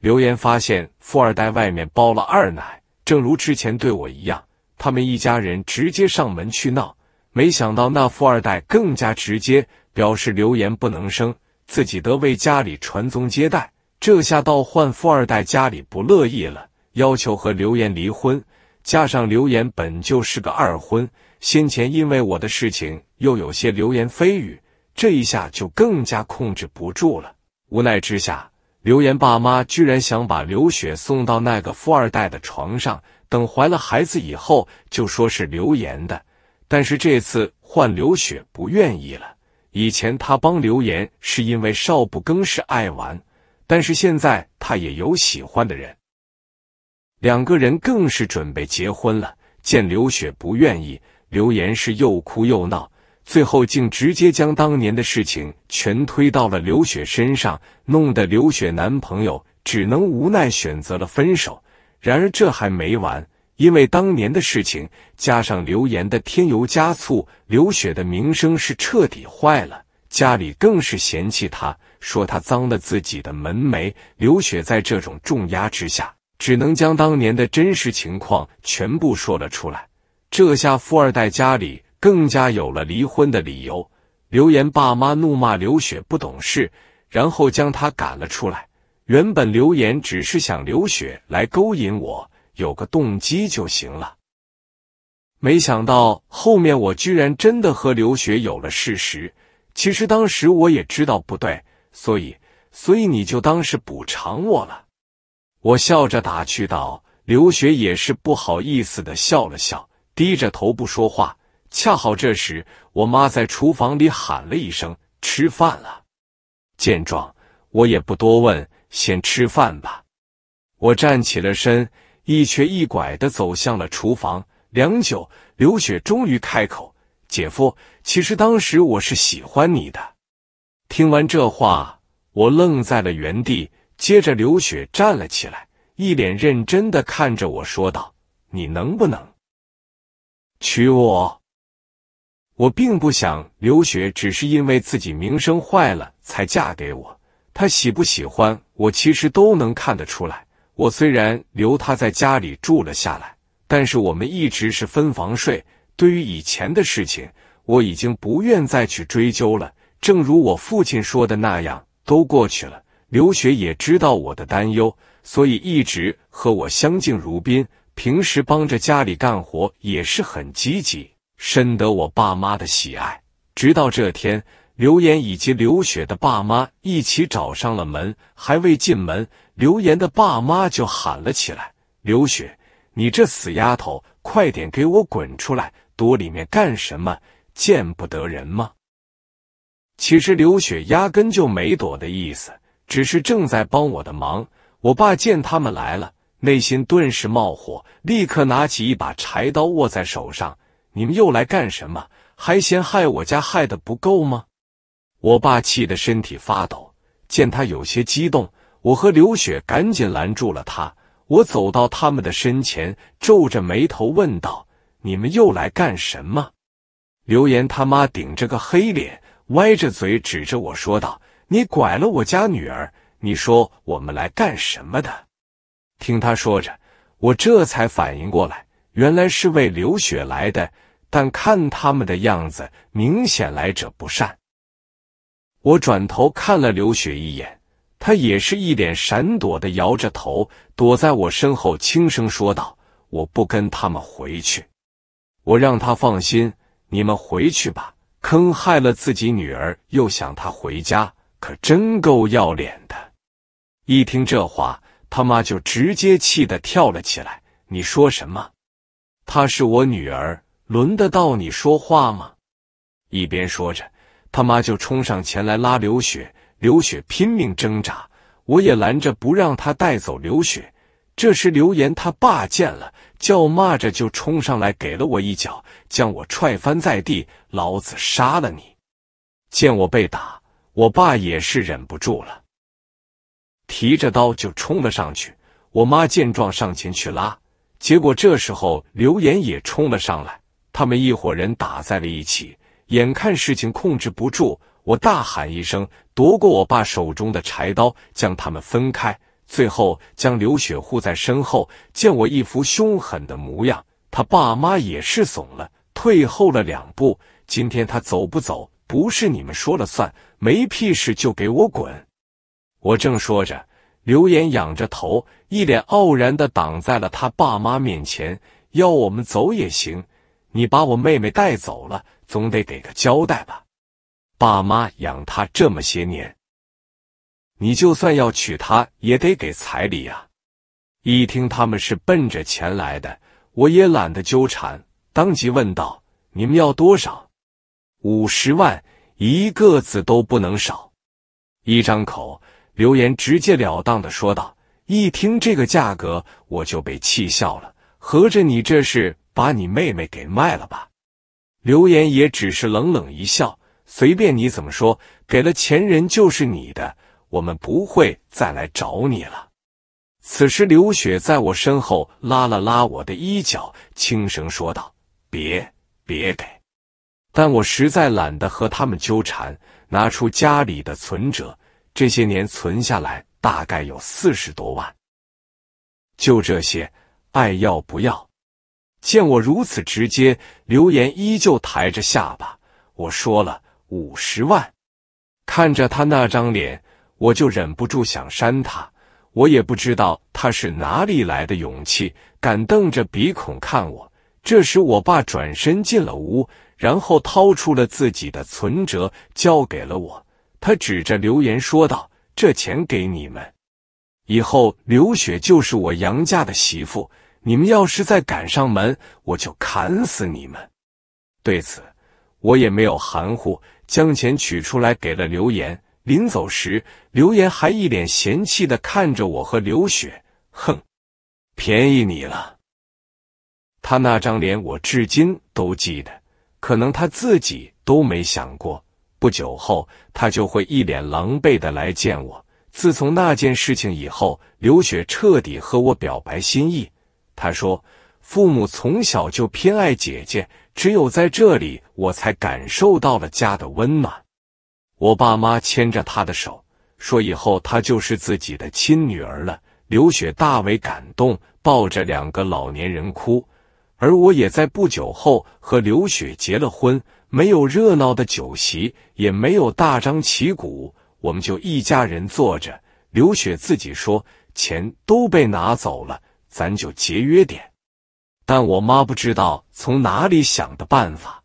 刘岩发现富二代外面包了二奶，正如之前对我一样。他们一家人直接上门去闹。没想到那富二代更加直接，表示刘岩不能生，自己得为家里传宗接代。这下倒换富二代家里不乐意了，要求和刘岩离婚。加上刘岩本就是个二婚，先前因为我的事情又有些流言蜚语，这一下就更加控制不住了。无奈之下，刘岩爸妈居然想把刘雪送到那个富二代的床上，等怀了孩子以后就说是刘岩的。但是这次换刘雪不愿意了，以前他帮刘岩是因为少不更事爱玩。但是现在他也有喜欢的人，两个人更是准备结婚了。见刘雪不愿意，刘岩是又哭又闹，最后竟直接将当年的事情全推到了刘雪身上，弄得刘雪男朋友只能无奈选择了分手。然而这还没完，因为当年的事情加上刘岩的添油加醋，刘雪的名声是彻底坏了，家里更是嫌弃她。说他脏了自己的门楣，刘雪在这种重压之下，只能将当年的真实情况全部说了出来。这下富二代家里更加有了离婚的理由。刘岩爸妈怒骂刘雪不懂事，然后将他赶了出来。原本刘岩只是想刘雪来勾引我，有个动机就行了。没想到后面我居然真的和刘雪有了事实。其实当时我也知道不对。所以，所以你就当是补偿我了。我笑着打趣道。刘雪也是不好意思的笑了笑，低着头不说话。恰好这时，我妈在厨房里喊了一声：“吃饭了。”见状，我也不多问，先吃饭吧。我站起了身，一瘸一拐的走向了厨房。良久，刘雪终于开口：“姐夫，其实当时我是喜欢你的。”听完这话，我愣在了原地。接着，刘雪站了起来，一脸认真的看着我说道：“你能不能娶我？”我并不想刘雪只是因为自己名声坏了才嫁给我。她喜不喜欢我，其实都能看得出来。我虽然留她在家里住了下来，但是我们一直是分房睡。对于以前的事情，我已经不愿再去追究了。正如我父亲说的那样，都过去了。刘雪也知道我的担忧，所以一直和我相敬如宾。平时帮着家里干活也是很积极，深得我爸妈的喜爱。直到这天，刘岩以及刘雪的爸妈一起找上了门。还未进门，刘岩的爸妈就喊了起来：“刘雪，你这死丫头，快点给我滚出来！躲里面干什么？见不得人吗？”其实刘雪压根就没躲的意思，只是正在帮我的忙。我爸见他们来了，内心顿时冒火，立刻拿起一把柴刀握在手上：“你们又来干什么？还嫌害我家害的不够吗？”我爸气得身体发抖。见他有些激动，我和刘雪赶紧拦住了他。我走到他们的身前，皱着眉头问道：“你们又来干什么？”刘岩他妈顶着个黑脸。歪着嘴指着我说道：“你拐了我家女儿，你说我们来干什么的？”听他说着，我这才反应过来，原来是为刘雪来的。但看他们的样子，明显来者不善。我转头看了刘雪一眼，她也是一脸闪躲的摇着头，躲在我身后，轻声说道：“我不跟他们回去，我让他放心，你们回去吧。”坑害了自己女儿，又想她回家，可真够要脸的！一听这话，他妈就直接气得跳了起来。你说什么？她是我女儿，轮得到你说话吗？一边说着，他妈就冲上前来拉刘雪，刘雪拼命挣扎，我也拦着不让她带走刘雪。这时，刘岩他爸见了。叫骂着就冲上来，给了我一脚，将我踹翻在地。老子杀了你！见我被打，我爸也是忍不住了，提着刀就冲了上去。我妈见状上前去拉，结果这时候刘岩也冲了上来，他们一伙人打在了一起。眼看事情控制不住，我大喊一声，夺过我爸手中的柴刀，将他们分开。最后将刘雪护在身后，见我一副凶狠的模样，他爸妈也是怂了，退后了两步。今天他走不走，不是你们说了算，没屁事就给我滚！我正说着，刘岩仰着头，一脸傲然的挡在了他爸妈面前，要我们走也行，你把我妹妹带走了，总得给个交代吧？爸妈养他这么些年。你就算要娶她，也得给彩礼啊！一听他们是奔着钱来的，我也懒得纠缠，当即问道：“你们要多少？”“五十万，一个字都不能少！”一张口，刘岩直截了当的说道。一听这个价格，我就被气笑了。合着你这是把你妹妹给卖了吧？刘岩也只是冷冷一笑：“随便你怎么说，给了钱人就是你的。”我们不会再来找你了。此时，刘雪在我身后拉了拉我的衣角，轻声说道：“别，别给。”但我实在懒得和他们纠缠，拿出家里的存折，这些年存下来大概有四十多万，就这些，爱要不要？见我如此直接，刘岩依旧抬着下巴。我说了五十万，看着他那张脸。我就忍不住想扇他，我也不知道他是哪里来的勇气，敢瞪着鼻孔看我。这时，我爸转身进了屋，然后掏出了自己的存折，交给了我。他指着留言说道：“这钱给你们，以后刘雪就是我杨家的媳妇。你们要是再赶上门，我就砍死你们。”对此，我也没有含糊，将钱取出来给了刘岩。临走时，刘岩还一脸嫌弃的看着我和刘雪，哼，便宜你了。他那张脸我至今都记得，可能他自己都没想过，不久后他就会一脸狼狈的来见我。自从那件事情以后，刘雪彻底和我表白心意。他说，父母从小就偏爱姐姐，只有在这里，我才感受到了家的温暖。我爸妈牵着她的手，说以后她就是自己的亲女儿了。刘雪大为感动，抱着两个老年人哭。而我也在不久后和刘雪结了婚，没有热闹的酒席，也没有大张旗鼓，我们就一家人坐着。刘雪自己说，钱都被拿走了，咱就节约点。但我妈不知道从哪里想的办法。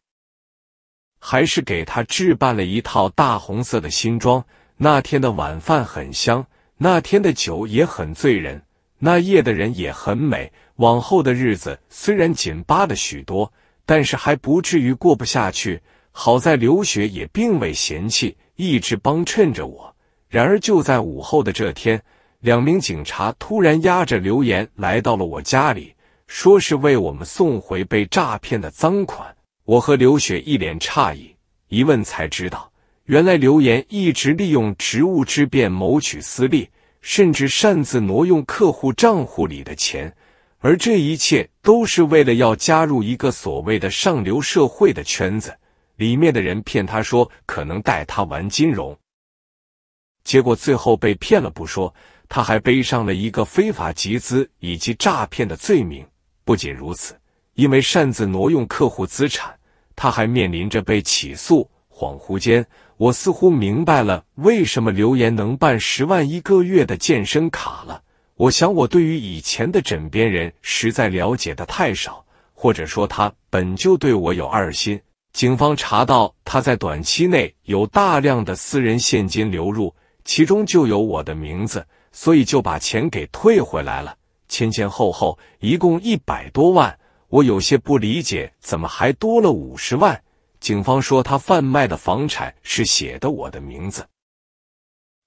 还是给他置办了一套大红色的新装。那天的晚饭很香，那天的酒也很醉人，那夜的人也很美。往后的日子虽然紧巴了许多，但是还不至于过不下去。好在刘雪也并未嫌弃，一直帮衬着我。然而就在午后的这天，两名警察突然押着刘岩来到了我家里，说是为我们送回被诈骗的赃款。我和刘雪一脸诧异，一问才知道，原来刘岩一直利用职务之便谋取私利，甚至擅自挪用客户账户里的钱，而这一切都是为了要加入一个所谓的上流社会的圈子。里面的人骗他说可能带他玩金融，结果最后被骗了不说，他还背上了一个非法集资以及诈骗的罪名。不仅如此，因为擅自挪用客户资产。他还面临着被起诉。恍惚间，我似乎明白了为什么刘岩能办十万一个月的健身卡了。我想，我对于以前的枕边人实在了解的太少，或者说他本就对我有二心。警方查到他在短期内有大量的私人现金流入，其中就有我的名字，所以就把钱给退回来了。前前后后一共一百多万。我有些不理解，怎么还多了五十万？警方说他贩卖的房产是写的我的名字，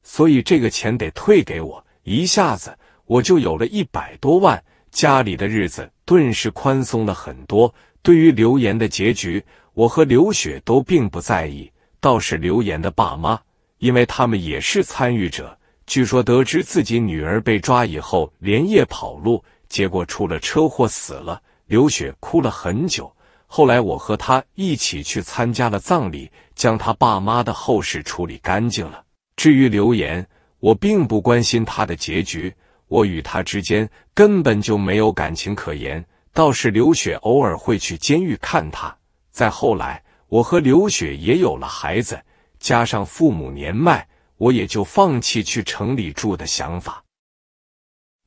所以这个钱得退给我。一下子我就有了一百多万，家里的日子顿时宽松了很多。对于刘岩的结局，我和刘雪都并不在意，倒是刘岩的爸妈，因为他们也是参与者，据说得知自己女儿被抓以后，连夜跑路，结果出了车祸死了。刘雪哭了很久，后来我和他一起去参加了葬礼，将他爸妈的后事处理干净了。至于刘岩，我并不关心他的结局，我与他之间根本就没有感情可言。倒是刘雪偶尔会去监狱看他。再后来，我和刘雪也有了孩子，加上父母年迈，我也就放弃去城里住的想法，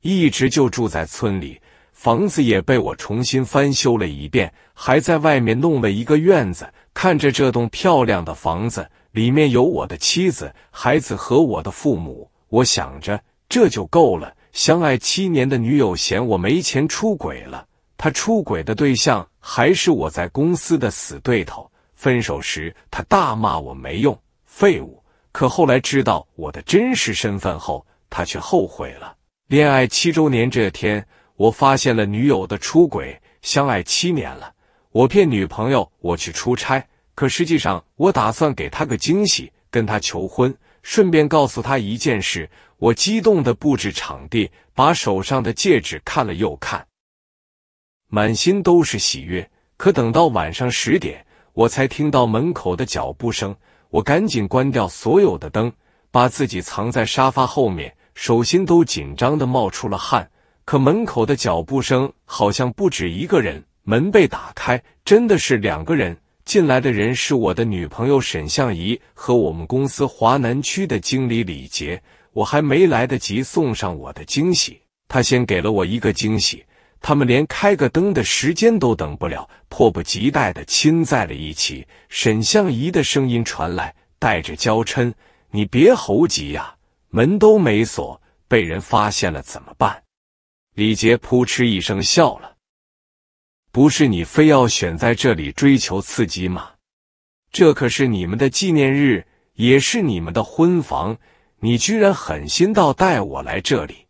一直就住在村里。房子也被我重新翻修了一遍，还在外面弄了一个院子。看着这栋漂亮的房子，里面有我的妻子、孩子和我的父母，我想着这就够了。相爱七年的女友嫌我没钱出轨了，她出轨的对象还是我在公司的死对头。分手时，她大骂我没用、废物。可后来知道我的真实身份后，她却后悔了。恋爱七周年这天。我发现了女友的出轨，相爱七年了。我骗女朋友我去出差，可实际上我打算给她个惊喜，跟她求婚，顺便告诉她一件事。我激动的布置场地，把手上的戒指看了又看，满心都是喜悦。可等到晚上十点，我才听到门口的脚步声，我赶紧关掉所有的灯，把自己藏在沙发后面，手心都紧张的冒出了汗。可门口的脚步声好像不止一个人，门被打开，真的是两个人进来的人是我的女朋友沈向怡和我们公司华南区的经理李杰。我还没来得及送上我的惊喜，他先给了我一个惊喜。他们连开个灯的时间都等不了，迫不及待的亲在了一起。沈向怡的声音传来，带着娇嗔：“你别猴急呀，门都没锁，被人发现了怎么办？”李杰扑哧一声笑了：“不是你非要选在这里追求刺激吗？这可是你们的纪念日，也是你们的婚房，你居然狠心到带我来这里！”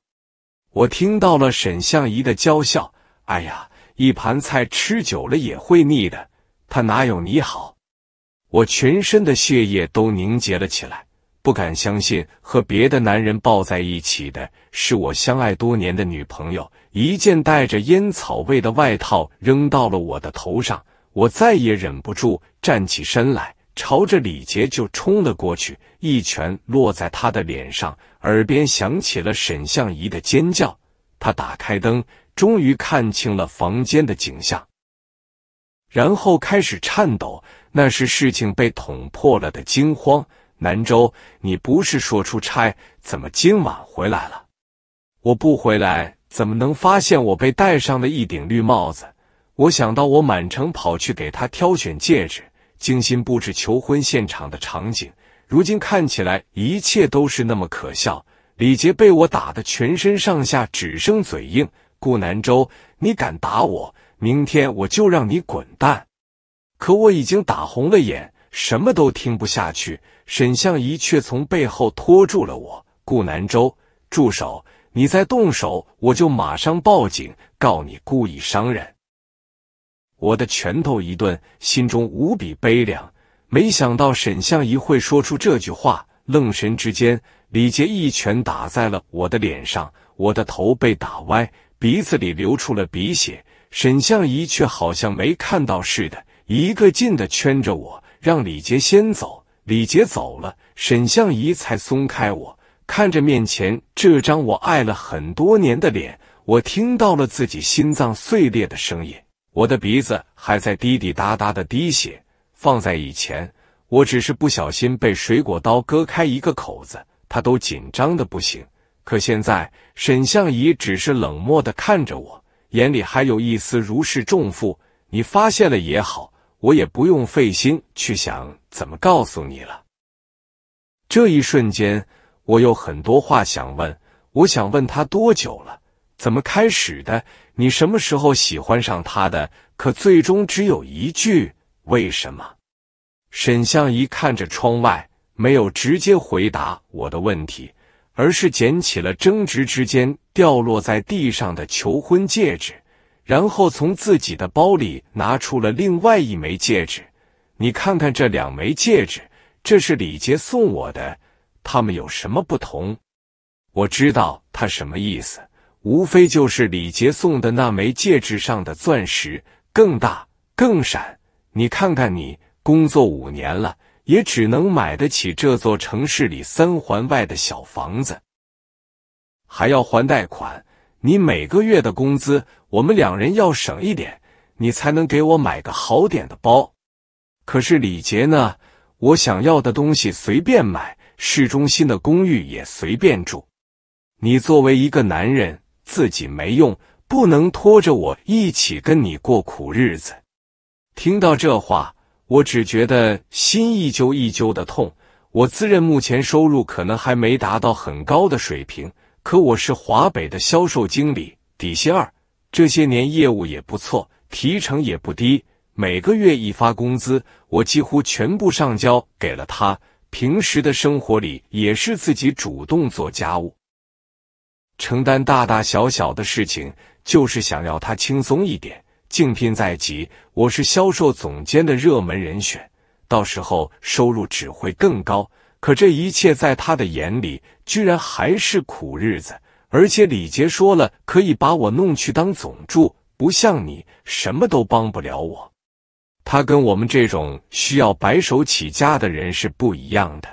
我听到了沈向宜的娇笑：“哎呀，一盘菜吃久了也会腻的。”他哪有你好？我全身的血液都凝结了起来。不敢相信，和别的男人抱在一起的是我相爱多年的女朋友。一件带着烟草味的外套扔到了我的头上，我再也忍不住，站起身来，朝着李杰就冲了过去，一拳落在他的脸上。耳边响起了沈向宜的尖叫。他打开灯，终于看清了房间的景象，然后开始颤抖，那是事情被捅破了的惊慌。南州，你不是说出差？怎么今晚回来了？我不回来，怎么能发现我被戴上了一顶绿帽子？我想到我满城跑去给他挑选戒指，精心布置求婚现场的场景，如今看起来一切都是那么可笑。李杰被我打的全身上下只剩嘴硬。顾南州，你敢打我？明天我就让你滚蛋！可我已经打红了眼，什么都听不下去。沈相宜却从背后拖住了我，顾南舟，住手！你再动手，我就马上报警，告你故意伤人。我的拳头一顿，心中无比悲凉。没想到沈相宜会说出这句话。愣神之间，李杰一拳打在了我的脸上，我的头被打歪，鼻子里流出了鼻血。沈相宜却好像没看到似的，一个劲的圈着我，让李杰先走。李杰走了，沈相宜才松开我，看着面前这张我爱了很多年的脸，我听到了自己心脏碎裂的声音，我的鼻子还在滴滴答答的滴血。放在以前，我只是不小心被水果刀割开一个口子，他都紧张的不行。可现在，沈相宜只是冷漠的看着我，眼里还有一丝如释重负。你发现了也好。我也不用费心去想怎么告诉你了。这一瞬间，我有很多话想问，我想问他多久了，怎么开始的，你什么时候喜欢上他的？可最终只有一句：为什么？沈向宜看着窗外，没有直接回答我的问题，而是捡起了争执之间掉落在地上的求婚戒指。然后从自己的包里拿出了另外一枚戒指，你看看这两枚戒指，这是李杰送我的，他们有什么不同？我知道他什么意思，无非就是李杰送的那枚戒指上的钻石更大更闪。你看看，你工作五年了，也只能买得起这座城市里三环外的小房子，还要还贷款。你每个月的工资，我们两人要省一点，你才能给我买个好点的包。可是李杰呢？我想要的东西随便买，市中心的公寓也随便住。你作为一个男人，自己没用，不能拖着我一起跟你过苦日子。听到这话，我只觉得心一揪一揪的痛。我自认目前收入可能还没达到很高的水平。可我是华北的销售经理，底薪二，这些年业务也不错，提成也不低。每个月一发工资，我几乎全部上交给了他。平时的生活里也是自己主动做家务，承担大大小小的事情，就是想要他轻松一点。竞聘在即，我是销售总监的热门人选，到时候收入只会更高。可这一切在他的眼里，居然还是苦日子。而且李杰说了，可以把我弄去当总助，不像你，什么都帮不了我。他跟我们这种需要白手起家的人是不一样的。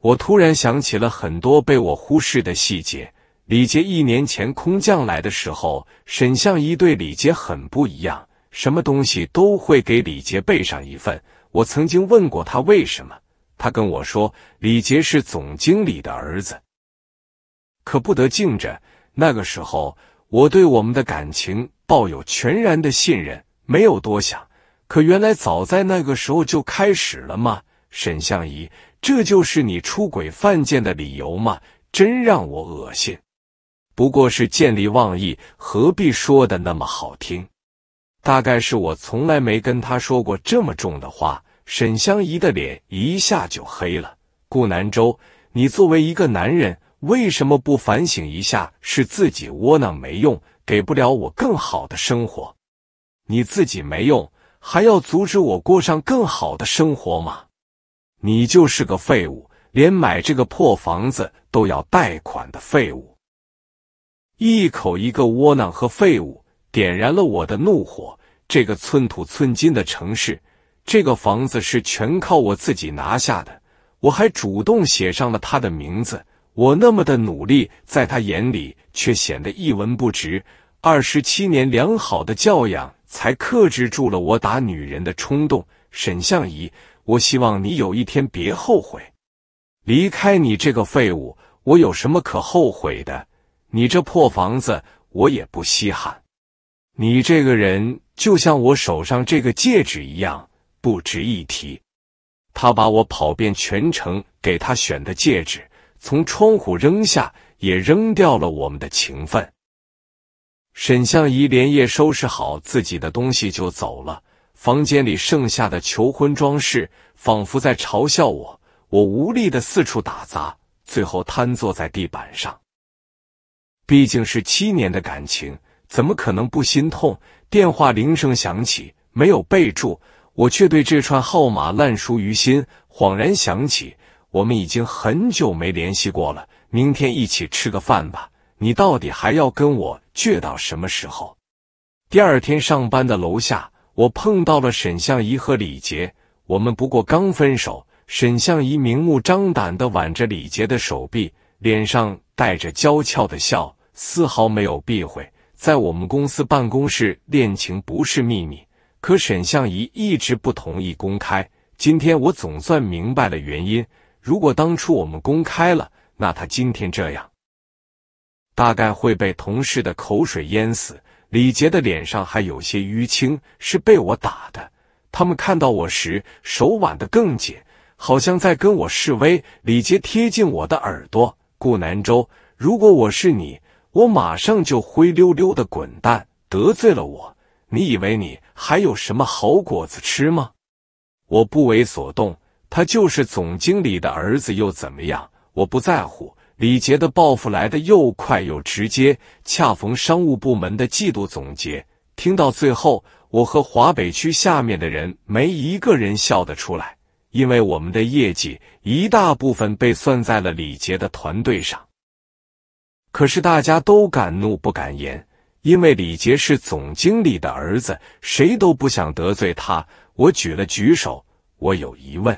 我突然想起了很多被我忽视的细节。李杰一年前空降来的时候，沈向一对李杰很不一样，什么东西都会给李杰备上一份。我曾经问过他为什么。他跟我说，李杰是总经理的儿子，可不得敬着。那个时候，我对我们的感情抱有全然的信任，没有多想。可原来早在那个时候就开始了吗？沈相宜，这就是你出轨犯贱的理由吗？真让我恶心。不过是见利忘义，何必说的那么好听？大概是我从来没跟他说过这么重的话。沈香宜的脸一下就黑了。顾南舟，你作为一个男人，为什么不反省一下？是自己窝囊没用，给不了我更好的生活。你自己没用，还要阻止我过上更好的生活吗？你就是个废物，连买这个破房子都要贷款的废物。一口一个窝囊和废物，点燃了我的怒火。这个寸土寸金的城市。这个房子是全靠我自己拿下的，我还主动写上了他的名字。我那么的努力，在他眼里却显得一文不值。二十七年良好的教养才克制住了我打女人的冲动。沈向宜，我希望你有一天别后悔，离开你这个废物。我有什么可后悔的？你这破房子我也不稀罕。你这个人就像我手上这个戒指一样。不值一提。他把我跑遍全城给他选的戒指从窗户扔下，也扔掉了我们的情分。沈向宜连夜收拾好自己的东西就走了。房间里剩下的求婚装饰仿佛在嘲笑我，我无力的四处打砸，最后瘫坐在地板上。毕竟是七年的感情，怎么可能不心痛？电话铃声响起，没有备注。我却对这串号码烂熟于心，恍然想起，我们已经很久没联系过了。明天一起吃个饭吧？你到底还要跟我倔到什么时候？第二天上班的楼下，我碰到了沈向宜和李杰。我们不过刚分手。沈向仪明目张胆的挽着李杰的手臂，脸上带着娇俏的笑，丝毫没有避讳。在我们公司办公室，恋情不是秘密。可沈向宜一直不同意公开。今天我总算明白了原因。如果当初我们公开了，那他今天这样，大概会被同事的口水淹死。李杰的脸上还有些淤青，是被我打的。他们看到我时，手挽的更紧，好像在跟我示威。李杰贴近我的耳朵：“顾南舟，如果我是你，我马上就灰溜溜的滚蛋。得罪了我，你以为你？”还有什么好果子吃吗？我不为所动。他就是总经理的儿子又怎么样？我不在乎。李杰的报复来的又快又直接，恰逢商务部门的季度总结，听到最后，我和华北区下面的人没一个人笑得出来，因为我们的业绩一大部分被算在了李杰的团队上。可是大家都敢怒不敢言。因为李杰是总经理的儿子，谁都不想得罪他。我举了举手，我有疑问。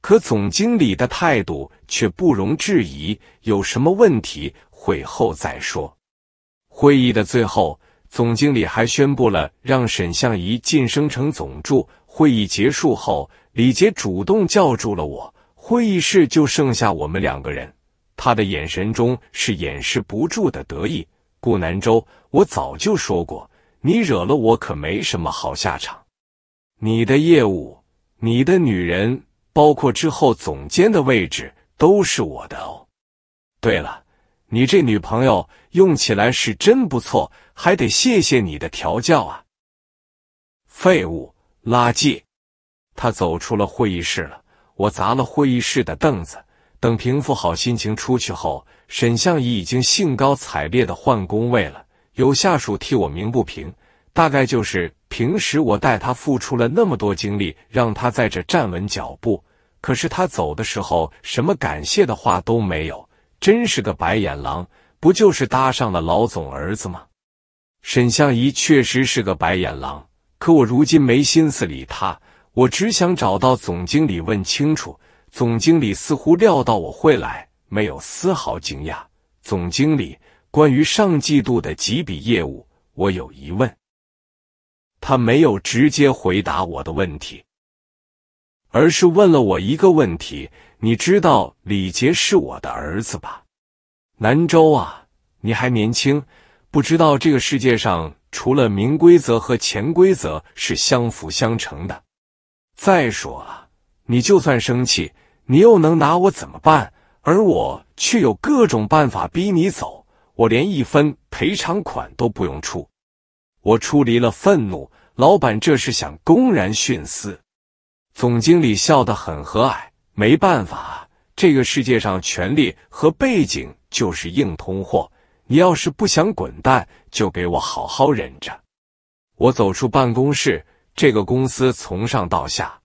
可总经理的态度却不容置疑，有什么问题会后再说。会议的最后，总经理还宣布了让沈向宜晋升成总助。会议结束后，李杰主动叫住了我。会议室就剩下我们两个人，他的眼神中是掩饰不住的得意。顾南洲，我早就说过，你惹了我可没什么好下场。你的业务、你的女人，包括之后总监的位置，都是我的哦。对了，你这女朋友用起来是真不错，还得谢谢你的调教啊。废物，垃圾。他走出了会议室了，我砸了会议室的凳子。等平复好心情出去后。沈相宜已经兴高采烈的换工位了，有下属替我鸣不平，大概就是平时我带他付出了那么多精力，让他在这站稳脚步，可是他走的时候什么感谢的话都没有，真是个白眼狼！不就是搭上了老总儿子吗？沈相宜确实是个白眼狼，可我如今没心思理他，我只想找到总经理问清楚。总经理似乎料到我会来。没有丝毫惊讶，总经理，关于上季度的几笔业务，我有疑问。他没有直接回答我的问题，而是问了我一个问题：你知道李杰是我的儿子吧？南州啊，你还年轻，不知道这个世界上除了明规则和潜规则是相辅相成的。再说了，你就算生气，你又能拿我怎么办？而我却有各种办法逼你走，我连一分赔偿款都不用出。我出离了愤怒，老板这是想公然徇私。总经理笑得很和蔼，没办法，这个世界上权力和背景就是硬通货。你要是不想滚蛋，就给我好好忍着。我走出办公室，这个公司从上到下，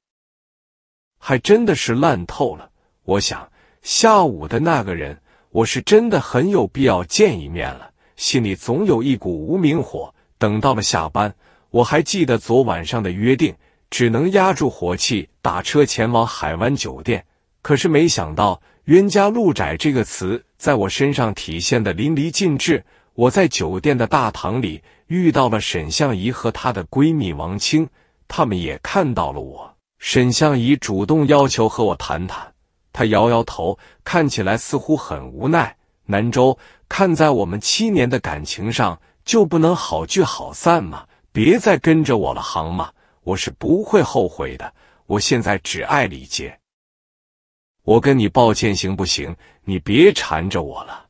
还真的是烂透了。我想。下午的那个人，我是真的很有必要见一面了。心里总有一股无名火。等到了下班，我还记得昨晚上的约定，只能压住火气，打车前往海湾酒店。可是没想到“冤家路窄”这个词在我身上体现的淋漓尽致。我在酒店的大堂里遇到了沈向怡和她的闺蜜王青，他们也看到了我。沈向怡主动要求和我谈谈。他摇摇头，看起来似乎很无奈。南州，看在我们七年的感情上，就不能好聚好散吗？别再跟着我了，行吗？我是不会后悔的。我现在只爱李杰，我跟你抱歉，行不行？你别缠着我了。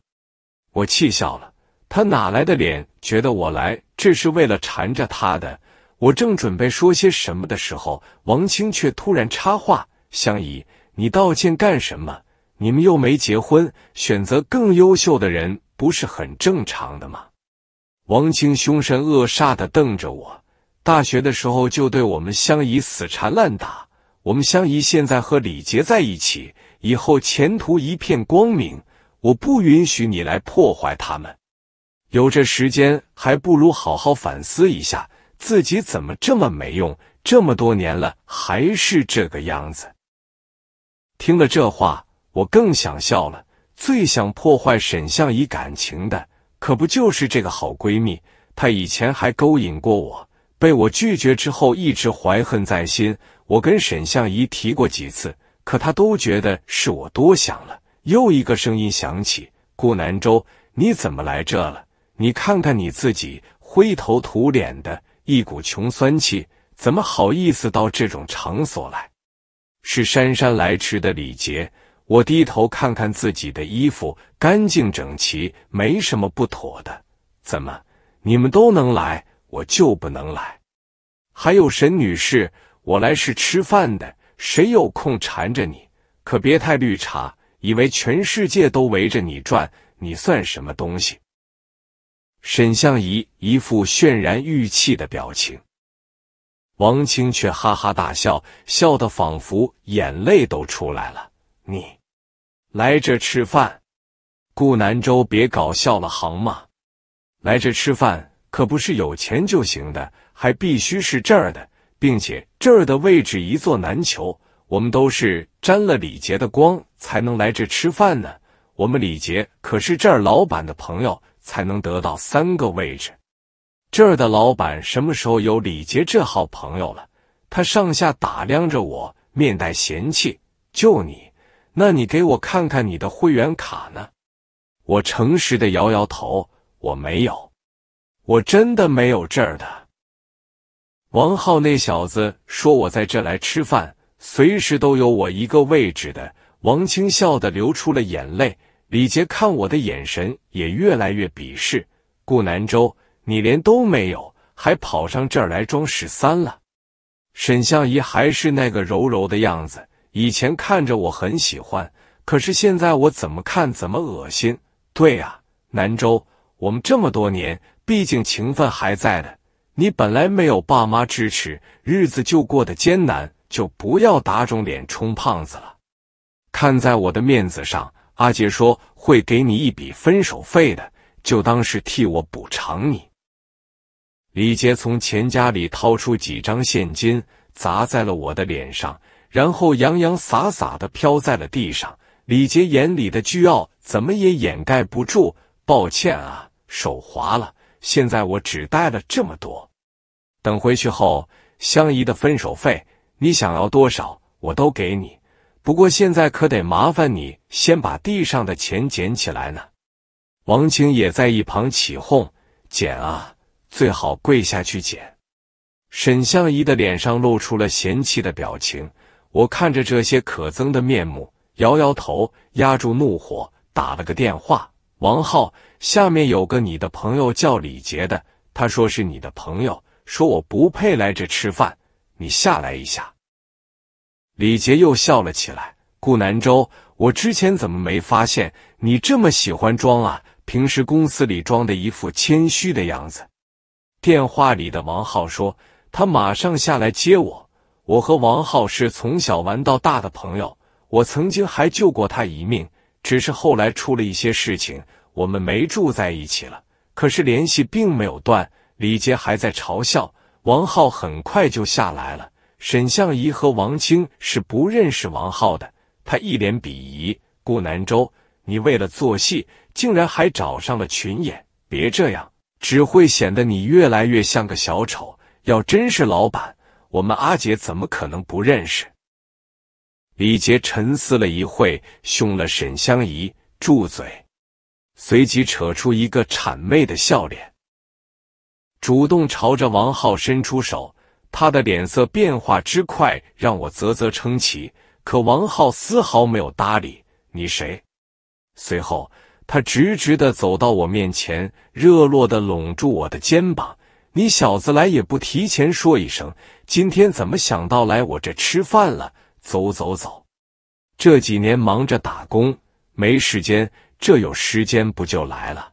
我气笑了，他哪来的脸，觉得我来这是为了缠着他的？我正准备说些什么的时候，王青却突然插话：“相宜。”你道歉干什么？你们又没结婚，选择更优秀的人不是很正常的吗？王青凶神恶煞的瞪着我。大学的时候就对我们相宜死缠烂打，我们相宜现在和李杰在一起，以后前途一片光明。我不允许你来破坏他们。有这时间，还不如好好反思一下自己怎么这么没用，这么多年了还是这个样子。听了这话，我更想笑了。最想破坏沈相宜感情的，可不就是这个好闺蜜？她以前还勾引过我，被我拒绝之后，一直怀恨在心。我跟沈相宜提过几次，可她都觉得是我多想了。又一个声音响起：“顾南洲，你怎么来这了？你看看你自己，灰头土脸的，一股穷酸气，怎么好意思到这种场所来？”是姗姗来迟的李杰。我低头看看自己的衣服，干净整齐，没什么不妥的。怎么，你们都能来，我就不能来？还有沈女士，我来是吃饭的，谁有空缠着你？可别太绿茶，以为全世界都围着你转，你算什么东西？沈相宜一副泫然欲泣的表情。王清却哈哈大笑，笑得仿佛眼泪都出来了。你来这吃饭，顾南州别搞笑了行吗？来这吃饭可不是有钱就行的，还必须是这儿的，并且这儿的位置一座难求。我们都是沾了李杰的光才能来这吃饭呢。我们李杰可是这儿老板的朋友，才能得到三个位置。这儿的老板什么时候有李杰这号朋友了？他上下打量着我，面带嫌弃：“就你？那你给我看看你的会员卡呢？”我诚实的摇摇头：“我没有，我真的没有。”这儿的王浩那小子说我在这来吃饭，随时都有我一个位置的。王青笑的流出了眼泪，李杰看我的眼神也越来越鄙视。顾南州。你连都没有，还跑上这儿来装十三了？沈相宜还是那个柔柔的样子，以前看着我很喜欢，可是现在我怎么看怎么恶心。对呀，南州，我们这么多年，毕竟情分还在的。你本来没有爸妈支持，日子就过得艰难，就不要打肿脸充胖子了。看在我的面子上，阿杰说会给你一笔分手费的，就当是替我补偿你。李杰从钱夹里掏出几张现金，砸在了我的脸上，然后洋洋洒洒的飘在了地上。李杰眼里的倨傲怎么也掩盖不住。抱歉啊，手滑了。现在我只带了这么多，等回去后，相宜的分手费，你想要多少我都给你。不过现在可得麻烦你先把地上的钱捡起来呢。王青也在一旁起哄：“捡啊！”最好跪下去捡。沈相宜的脸上露出了嫌弃的表情。我看着这些可憎的面目，摇摇头，压住怒火，打了个电话：“王浩，下面有个你的朋友叫李杰的，他说是你的朋友，说我不配来这吃饭，你下来一下。”李杰又笑了起来：“顾南舟，我之前怎么没发现你这么喜欢装啊？平时公司里装的一副谦虚的样子。”电话里的王浩说：“他马上下来接我。”我和王浩是从小玩到大的朋友，我曾经还救过他一命。只是后来出了一些事情，我们没住在一起了，可是联系并没有断。李杰还在嘲笑王浩，很快就下来了。沈相宜和王青是不认识王浩的，他一脸鄙夷：“顾南洲，你为了做戏，竟然还找上了群演，别这样。”只会显得你越来越像个小丑。要真是老板，我们阿姐怎么可能不认识？李杰沉思了一会，凶了沈香宜：“住嘴！”随即扯出一个谄媚的笑脸，主动朝着王浩伸出手。他的脸色变化之快，让我啧啧称奇。可王浩丝毫没有搭理你谁。随后。他直直的走到我面前，热络的拢住我的肩膀。你小子来也不提前说一声，今天怎么想到来我这吃饭了？走走走，这几年忙着打工，没时间。这有时间不就来了？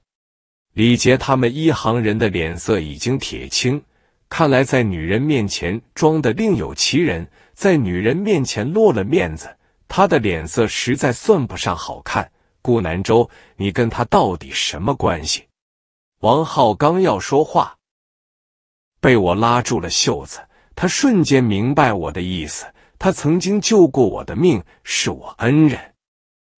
李杰他们一行人的脸色已经铁青，看来在女人面前装的另有其人，在女人面前落了面子，他的脸色实在算不上好看。顾南洲，你跟他到底什么关系？王浩刚要说话，被我拉住了袖子。他瞬间明白我的意思。他曾经救过我的命，是我恩人。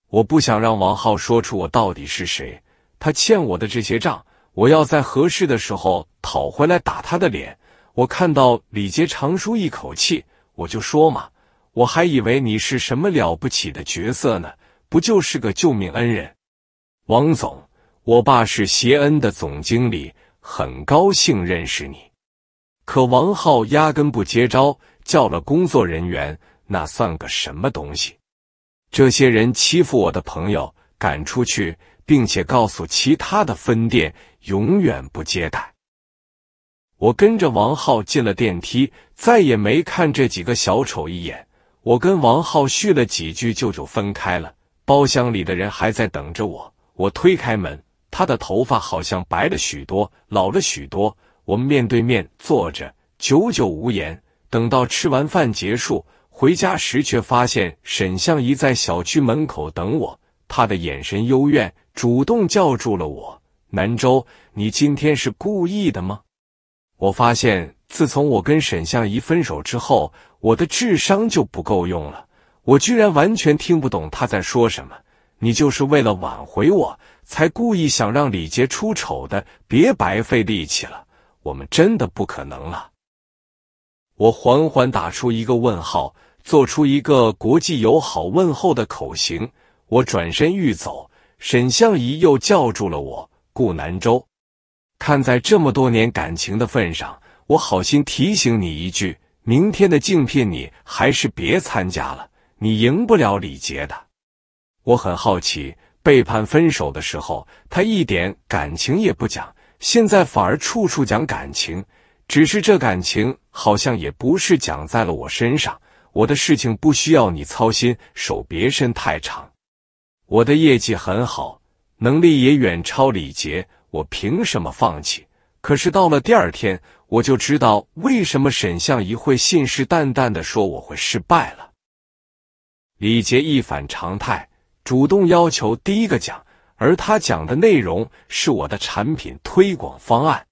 我不想让王浩说出我到底是谁。他欠我的这些账，我要在合适的时候讨回来，打他的脸。我看到李杰长舒一口气，我就说嘛，我还以为你是什么了不起的角色呢。不就是个救命恩人，王总，我爸是协恩的总经理，很高兴认识你。可王浩压根不接招，叫了工作人员，那算个什么东西？这些人欺负我的朋友，赶出去，并且告诉其他的分店永远不接待。我跟着王浩进了电梯，再也没看这几个小丑一眼。我跟王浩叙了几句，舅舅分开了。包厢里的人还在等着我。我推开门，他的头发好像白了许多，老了许多。我们面对面坐着，久久无言。等到吃完饭结束回家时，却发现沈向宜在小区门口等我。他的眼神幽怨，主动叫住了我：“南州，你今天是故意的吗？”我发现，自从我跟沈向宜分手之后，我的智商就不够用了。我居然完全听不懂他在说什么。你就是为了挽回我才故意想让李杰出丑的，别白费力气了。我们真的不可能了。我缓缓打出一个问号，做出一个国际友好问候的口型。我转身欲走，沈相宜又叫住了我。顾南舟，看在这么多年感情的份上，我好心提醒你一句：明天的竞聘你还是别参加了。你赢不了李杰的。我很好奇，背叛分手的时候，他一点感情也不讲，现在反而处处讲感情。只是这感情好像也不是讲在了我身上。我的事情不需要你操心，手别伸太长。我的业绩很好，能力也远超李杰，我凭什么放弃？可是到了第二天，我就知道为什么沈向仪会信誓旦旦的说我会失败了。李杰一反常态，主动要求第一个讲，而他讲的内容是我的产品推广方案。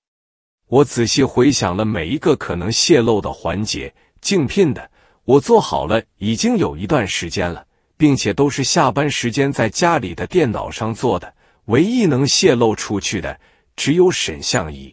我仔细回想了每一个可能泄露的环节，竞聘的我做好了已经有一段时间了，并且都是下班时间在家里的电脑上做的。唯一能泄露出去的，只有沈向仪。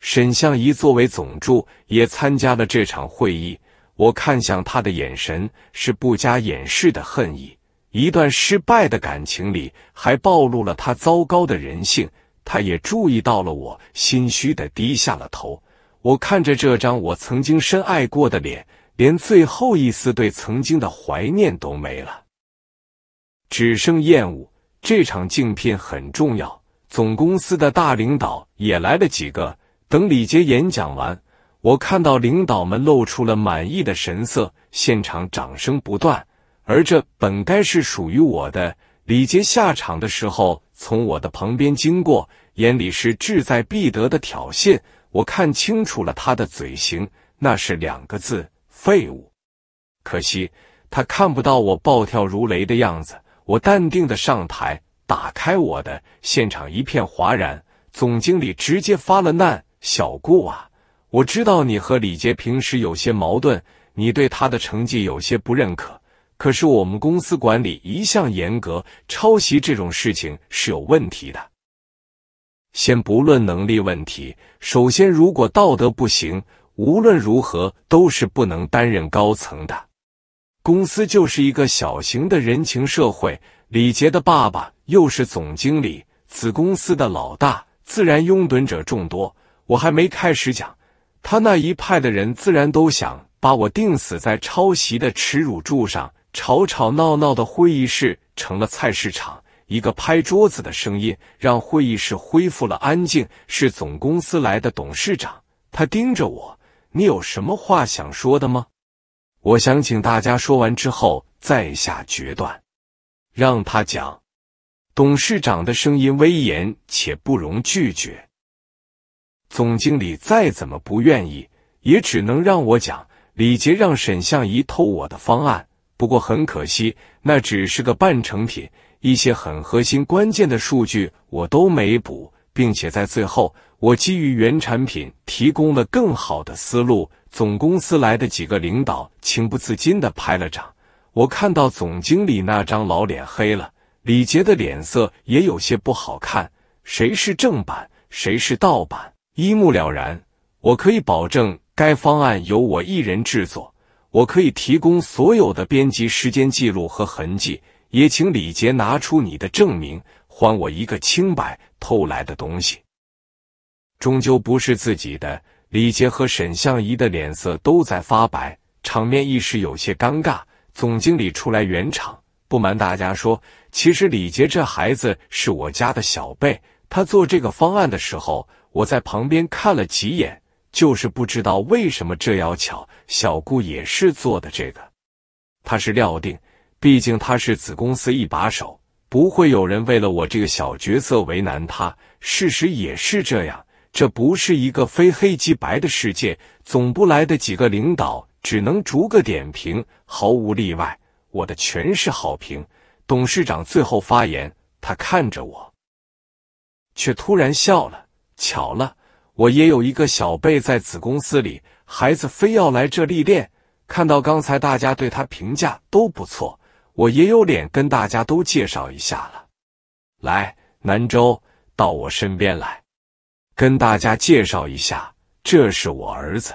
沈向仪作为总助，也参加了这场会议。我看向他的眼神是不加掩饰的恨意。一段失败的感情里，还暴露了他糟糕的人性。他也注意到了我，心虚的低下了头。我看着这张我曾经深爱过的脸，连最后一丝对曾经的怀念都没了，只剩厌恶。这场竞聘很重要，总公司的大领导也来了几个。等李杰演讲完。我看到领导们露出了满意的神色，现场掌声不断。而这本该是属于我的李杰下场的时候，从我的旁边经过，眼里是志在必得的挑衅。我看清楚了他的嘴型，那是两个字：废物。可惜他看不到我暴跳如雷的样子。我淡定的上台，打开我的，现场一片哗然。总经理直接发了难：“小顾啊！”我知道你和李杰平时有些矛盾，你对他的成绩有些不认可。可是我们公司管理一向严格，抄袭这种事情是有问题的。先不论能力问题，首先如果道德不行，无论如何都是不能担任高层的。公司就是一个小型的人情社会，李杰的爸爸又是总经理，子公司的老大，自然拥趸者众多。我还没开始讲。他那一派的人自然都想把我钉死在抄袭的耻辱柱上。吵吵闹闹的会议室成了菜市场。一个拍桌子的声音让会议室恢复了安静。是总公司来的董事长，他盯着我：“你有什么话想说的吗？”我想请大家说完之后再下决断。让他讲。董事长的声音威严且不容拒绝。总经理再怎么不愿意，也只能让我讲。李杰让沈向宜偷我的方案，不过很可惜，那只是个半成品，一些很核心关键的数据我都没补，并且在最后，我基于原产品提供了更好的思路。总公司来的几个领导情不自禁的拍了掌，我看到总经理那张老脸黑了，李杰的脸色也有些不好看。谁是正版，谁是盗版？一目了然，我可以保证该方案由我一人制作。我可以提供所有的编辑时间记录和痕迹，也请李杰拿出你的证明，还我一个清白。偷来的东西终究不是自己的。李杰和沈向宜的脸色都在发白，场面一时有些尴尬。总经理出来圆场，不瞒大家说，其实李杰这孩子是我家的小辈，他做这个方案的时候。我在旁边看了几眼，就是不知道为什么这要巧。小顾也是做的这个，他是料定，毕竟他是子公司一把手，不会有人为了我这个小角色为难他。事实也是这样，这不是一个非黑即白的世界。总部来的几个领导只能逐个点评，毫无例外，我的全是好评。董事长最后发言，他看着我，却突然笑了。巧了，我也有一个小贝在子公司里，孩子非要来这历练。看到刚才大家对他评价都不错，我也有脸跟大家都介绍一下了。来，南州，到我身边来，跟大家介绍一下，这是我儿子。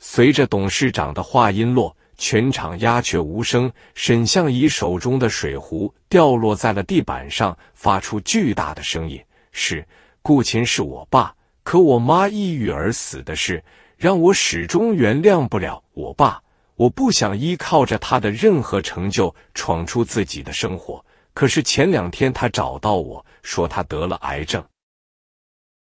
随着董事长的话音落，全场鸦雀无声。沈向仪手中的水壶掉落在了地板上，发出巨大的声音。是。顾琴是我爸，可我妈抑郁而死的事，让我始终原谅不了我爸。我不想依靠着他的任何成就闯出自己的生活。可是前两天他找到我说他得了癌症，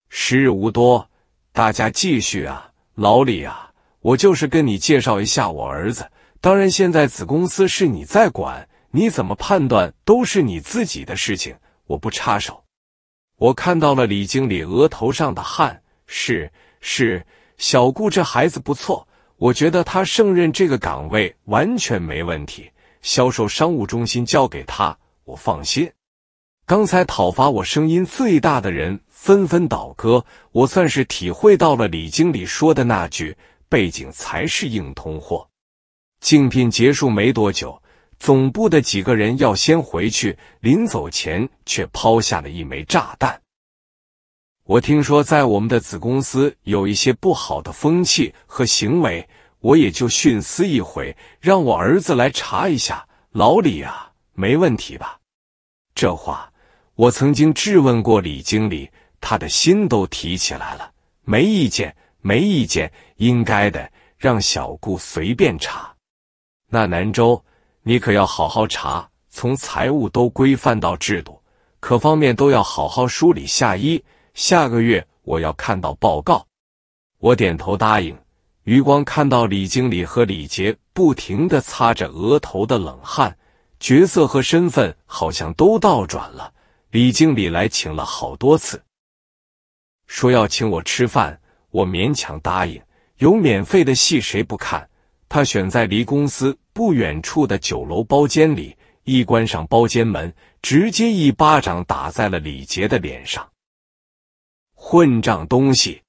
时日无多。大家继续啊，老李啊，我就是跟你介绍一下我儿子。当然，现在子公司是你在管，你怎么判断都是你自己的事情，我不插手。我看到了李经理额头上的汗，是是，小顾这孩子不错，我觉得他胜任这个岗位完全没问题，销售商务中心交给他，我放心。刚才讨伐我声音最大的人纷纷倒戈，我算是体会到了李经理说的那句“背景才是硬通货”。竞聘结束没多久。总部的几个人要先回去，临走前却抛下了一枚炸弹。我听说在我们的子公司有一些不好的风气和行为，我也就徇私一回，让我儿子来查一下。老李啊，没问题吧？这话我曾经质问过李经理，他的心都提起来了。没意见，没意见，应该的，让小顾随便查。那南州。你可要好好查，从财务都规范到制度，各方面都要好好梳理下。一，下个月我要看到报告。我点头答应。余光看到李经理和李杰不停地擦着额头的冷汗，角色和身份好像都倒转了。李经理来请了好多次，说要请我吃饭，我勉强答应。有免费的戏，谁不看？他选在离公司不远处的酒楼包间里，一关上包间门，直接一巴掌打在了李杰的脸上。“混账东西，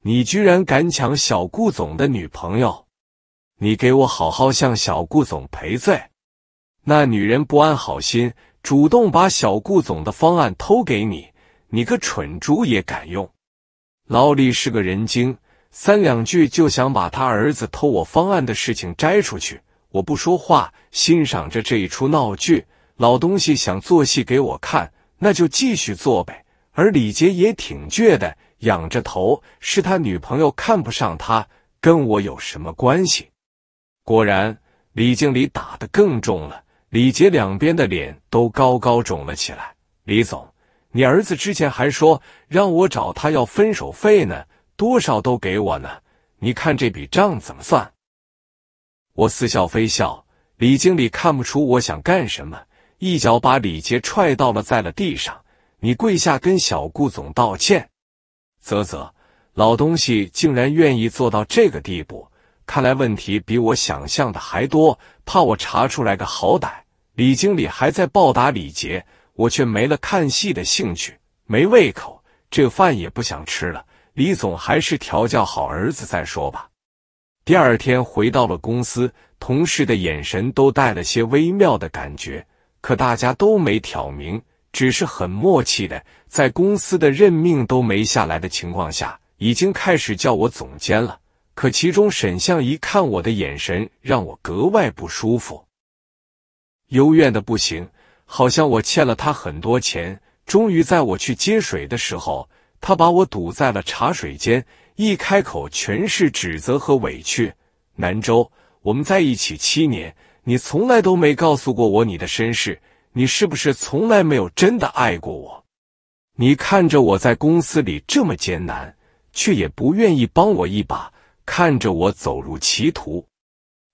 你居然敢抢小顾总的女朋友！你给我好好向小顾总赔罪！那女人不安好心，主动把小顾总的方案偷给你，你个蠢猪也敢用！老李是个人精。”三两句就想把他儿子偷我方案的事情摘出去，我不说话，欣赏着这一出闹剧。老东西想做戏给我看，那就继续做呗。而李杰也挺倔的，仰着头，是他女朋友看不上他，跟我有什么关系？果然，李经理打的更重了，李杰两边的脸都高高肿了起来。李总，你儿子之前还说让我找他要分手费呢。多少都给我呢？你看这笔账怎么算？我似笑非笑，李经理看不出我想干什么，一脚把李杰踹到了在了地上。你跪下跟小顾总道歉。啧啧，老东西竟然愿意做到这个地步，看来问题比我想象的还多。怕我查出来个好歹，李经理还在暴打李杰，我却没了看戏的兴趣，没胃口，这饭也不想吃了。李总还是调教好儿子再说吧。第二天回到了公司，同事的眼神都带了些微妙的感觉，可大家都没挑明，只是很默契的，在公司的任命都没下来的情况下，已经开始叫我总监了。可其中沈相一看我的眼神，让我格外不舒服，幽怨的不行，好像我欠了他很多钱。终于在我去接水的时候。他把我堵在了茶水间，一开口全是指责和委屈。南州，我们在一起七年，你从来都没告诉过我你的身世，你是不是从来没有真的爱过我？你看着我在公司里这么艰难，却也不愿意帮我一把，看着我走入歧途，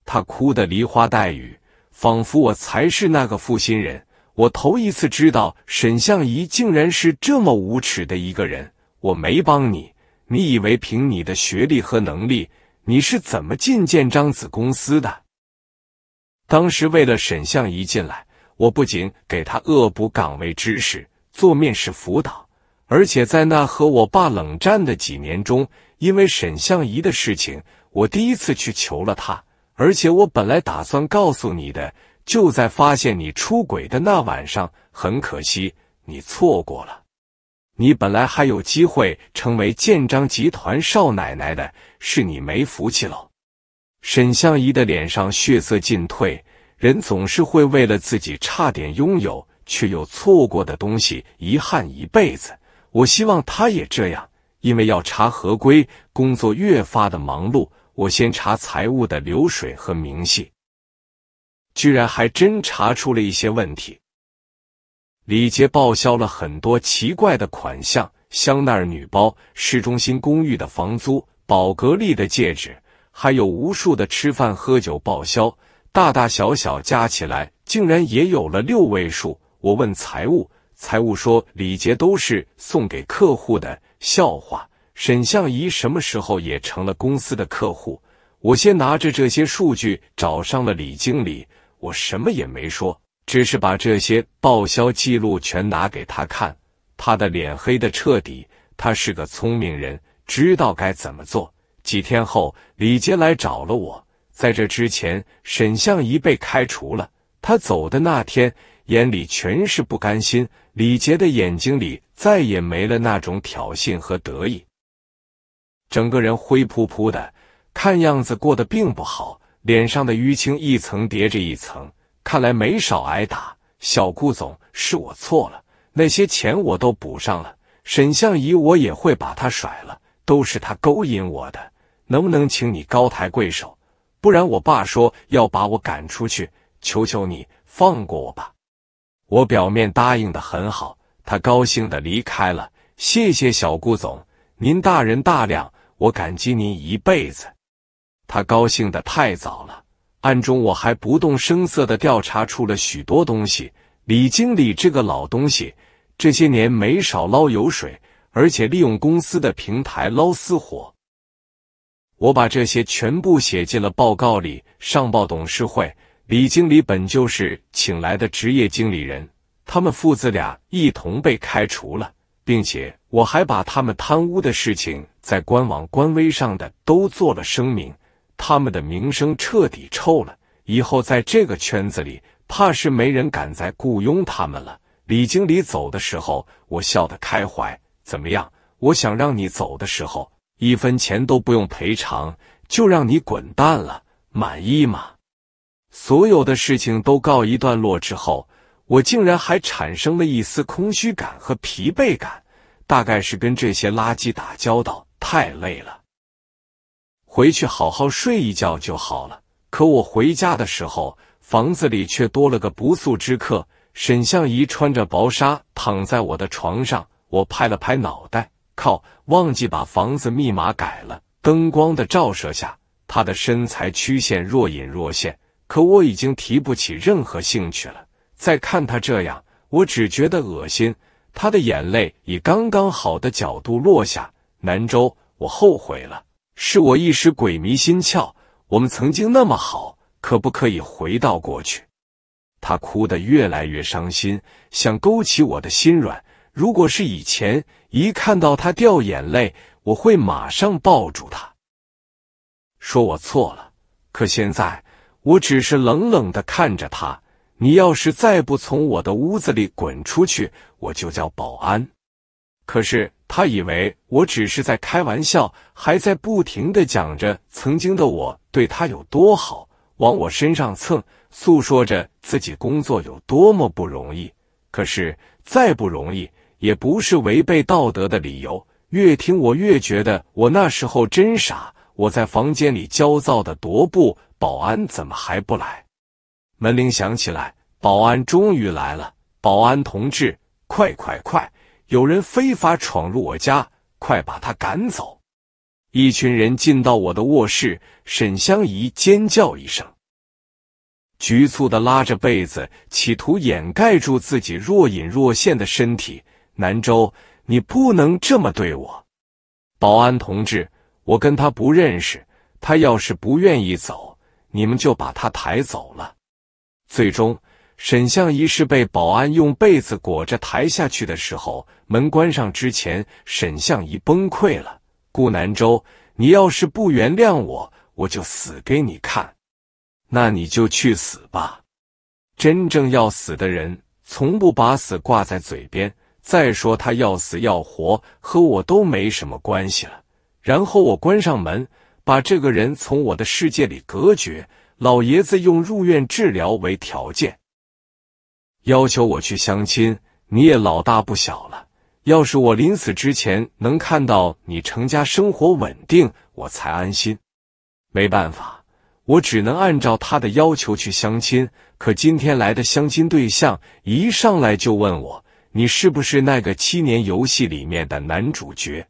他哭得梨花带雨，仿佛我才是那个负心人。我头一次知道沈相宜竟然是这么无耻的一个人。我没帮你，你以为凭你的学历和能力，你是怎么进建章子公司的？当时为了沈相宜进来，我不仅给他恶补岗位知识，做面试辅导，而且在那和我爸冷战的几年中，因为沈相宜的事情，我第一次去求了他，而且我本来打算告诉你的，就在发现你出轨的那晚上，很可惜你错过了。你本来还有机会成为建章集团少奶奶的，是你没福气喽。沈相宜的脸上血色尽退，人总是会为了自己差点拥有却又错过的东西遗憾一辈子。我希望他也这样，因为要查合规，工作越发的忙碌。我先查财务的流水和明细，居然还真查出了一些问题。李杰报销了很多奇怪的款项：香奈儿女包、市中心公寓的房租、宝格丽的戒指，还有无数的吃饭喝酒报销。大大小小加起来，竟然也有了六位数。我问财务，财务说李杰都是送给客户的。笑话，沈向怡什么时候也成了公司的客户？我先拿着这些数据找上了李经理，我什么也没说。只是把这些报销记录全拿给他看，他的脸黑的彻底。他是个聪明人，知道该怎么做。几天后，李杰来找了我。在这之前，沈向宜被开除了。他走的那天，眼里全是不甘心。李杰的眼睛里再也没了那种挑衅和得意，整个人灰扑扑的，看样子过得并不好，脸上的淤青一层叠着一层。看来没少挨打，小顾总，是我错了，那些钱我都补上了。沈相宜，我也会把他甩了，都是他勾引我的。能不能请你高抬贵手？不然我爸说要把我赶出去，求求你放过我吧。我表面答应的很好，他高兴的离开了。谢谢小顾总，您大人大量，我感激您一辈子。他高兴的太早了。暗中，我还不动声色的调查出了许多东西。李经理这个老东西，这些年没少捞油水，而且利用公司的平台捞私活。我把这些全部写进了报告里，上报董事会。李经理本就是请来的职业经理人，他们父子俩一同被开除了，并且我还把他们贪污的事情在官网、官微上的都做了声明。他们的名声彻底臭了，以后在这个圈子里，怕是没人敢再雇佣他们了。李经理走的时候，我笑得开怀。怎么样？我想让你走的时候，一分钱都不用赔偿，就让你滚蛋了，满意吗？所有的事情都告一段落之后，我竟然还产生了一丝空虚感和疲惫感，大概是跟这些垃圾打交道太累了。回去好好睡一觉就好了。可我回家的时候，房子里却多了个不速之客。沈相宜穿着薄纱躺在我的床上，我拍了拍脑袋，靠，忘记把房子密码改了。灯光的照射下，他的身材曲线若隐若现，可我已经提不起任何兴趣了。再看他这样，我只觉得恶心。他的眼泪以刚刚好的角度落下。南州，我后悔了。是我一时鬼迷心窍。我们曾经那么好，可不可以回到过去？他哭得越来越伤心，想勾起我的心软。如果是以前，一看到他掉眼泪，我会马上抱住他，说我错了。可现在，我只是冷冷的看着他。你要是再不从我的屋子里滚出去，我就叫保安。可是。他以为我只是在开玩笑，还在不停的讲着曾经的我对他有多好，往我身上蹭，诉说着自己工作有多么不容易。可是再不容易，也不是违背道德的理由。越听我越觉得我那时候真傻。我在房间里焦躁的踱步，保安怎么还不来？门铃响起来，保安终于来了。保安同志，快快快！有人非法闯入我家，快把他赶走！一群人进到我的卧室，沈香怡尖叫一声，局促的拉着被子，企图掩盖住自己若隐若现的身体。南州，你不能这么对我！保安同志，我跟他不认识，他要是不愿意走，你们就把他抬走了。最终。沈相宜是被保安用被子裹着抬下去的时候，门关上之前，沈相宜崩溃了。顾南舟，你要是不原谅我，我就死给你看。那你就去死吧。真正要死的人，从不把死挂在嘴边。再说他要死要活，和我都没什么关系了。然后我关上门，把这个人从我的世界里隔绝。老爷子用入院治疗为条件。要求我去相亲，你也老大不小了。要是我临死之前能看到你成家生活稳定，我才安心。没办法，我只能按照他的要求去相亲。可今天来的相亲对象一上来就问我：“你是不是那个《七年游戏》里面的男主角？”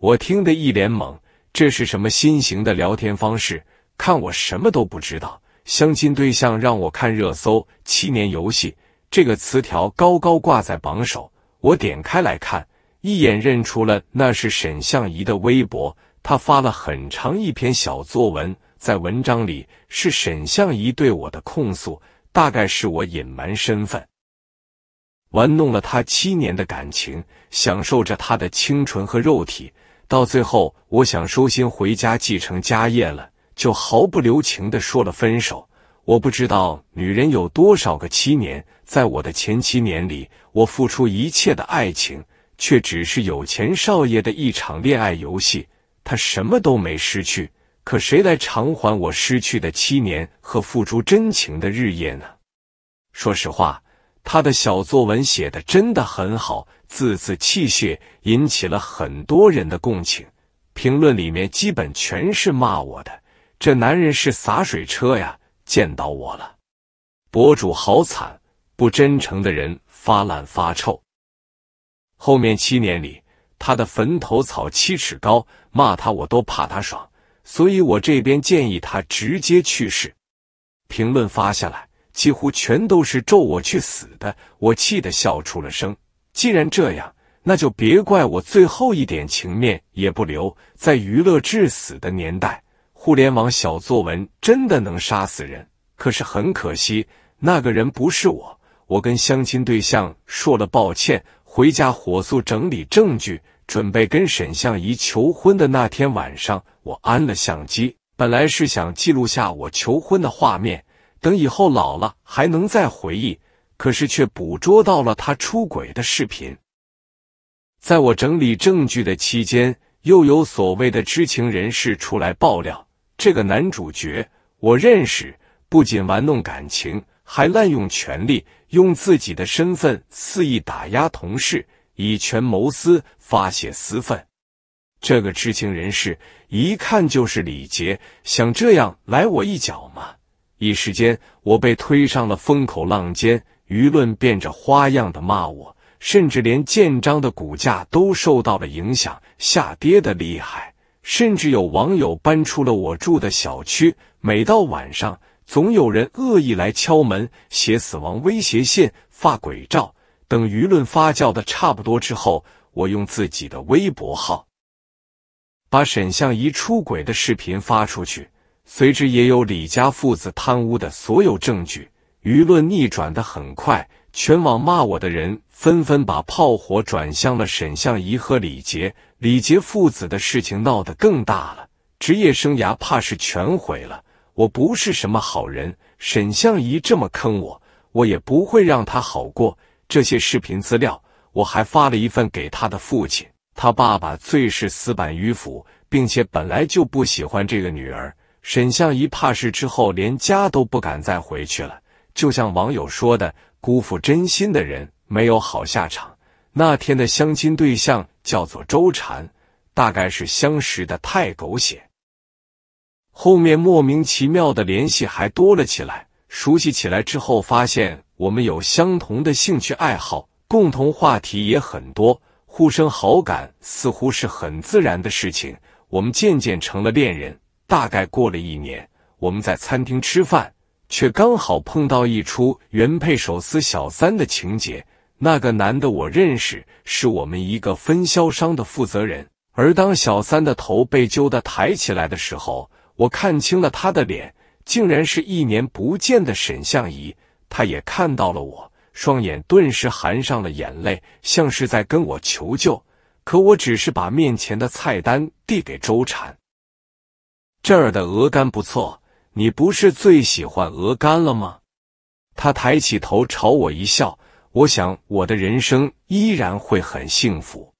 我听得一脸懵，这是什么新型的聊天方式？看我什么都不知道，相亲对象让我看热搜《七年游戏》。这个词条高高挂在榜首，我点开来看，一眼认出了那是沈向仪的微博。他发了很长一篇小作文，在文章里是沈向仪对我的控诉，大概是我隐瞒身份，玩弄了他七年的感情，享受着他的清纯和肉体，到最后我想收心回家继承家业了，就毫不留情的说了分手。我不知道女人有多少个七年。在我的前七年里，我付出一切的爱情，却只是有钱少爷的一场恋爱游戏。他什么都没失去，可谁来偿还我失去的七年和付出真情的日夜呢？说实话，他的小作文写的真的很好，字字泣血，引起了很多人的共情。评论里面基本全是骂我的，这男人是洒水车呀！见到我了，博主好惨。不真诚的人发烂发臭。后面七年里，他的坟头草七尺高，骂他我都怕他爽，所以我这边建议他直接去世。评论发下来，几乎全都是咒我去死的，我气得笑出了声。既然这样，那就别怪我最后一点情面也不留。在娱乐至死的年代，互联网小作文真的能杀死人。可是很可惜，那个人不是我。我跟相亲对象说了抱歉，回家火速整理证据，准备跟沈向仪求婚的那天晚上，我安了相机，本来是想记录下我求婚的画面，等以后老了还能再回忆，可是却捕捉到了他出轨的视频。在我整理证据的期间，又有所谓的知情人士出来爆料，这个男主角我认识，不仅玩弄感情，还滥用权力。用自己的身份肆意打压同事，以权谋私，发泄私愤。这个知情人士一看就是李杰，想这样来我一脚吗？一时间，我被推上了风口浪尖，舆论变着花样的骂我，甚至连建章的股价都受到了影响，下跌的厉害。甚至有网友搬出了我住的小区，每到晚上。总有人恶意来敲门，写死亡威胁信，发鬼照。等舆论发酵的差不多之后，我用自己的微博号把沈向宜出轨的视频发出去，随之也有李家父子贪污的所有证据。舆论逆转的很快，全网骂我的人纷纷把炮火转向了沈向宜和李杰。李杰父子的事情闹得更大了，职业生涯怕是全毁了。我不是什么好人，沈相宜这么坑我，我也不会让他好过。这些视频资料，我还发了一份给他的父亲。他爸爸最是死板迂腐，并且本来就不喜欢这个女儿。沈相宜怕是之后，连家都不敢再回去了。就像网友说的：“辜负真心的人，没有好下场。”那天的相亲对象叫做周婵，大概是相识的太狗血。后面莫名其妙的联系还多了起来，熟悉起来之后，发现我们有相同的兴趣爱好，共同话题也很多，互生好感似乎是很自然的事情。我们渐渐成了恋人。大概过了一年，我们在餐厅吃饭，却刚好碰到一出原配手撕小三的情节。那个男的我认识，是我们一个分销商的负责人。而当小三的头被揪的抬起来的时候，我看清了他的脸，竟然是一年不见的沈相宜。他也看到了我，双眼顿时含上了眼泪，像是在跟我求救。可我只是把面前的菜单递给周禅。这儿的鹅肝不错，你不是最喜欢鹅肝了吗？他抬起头朝我一笑，我想我的人生依然会很幸福。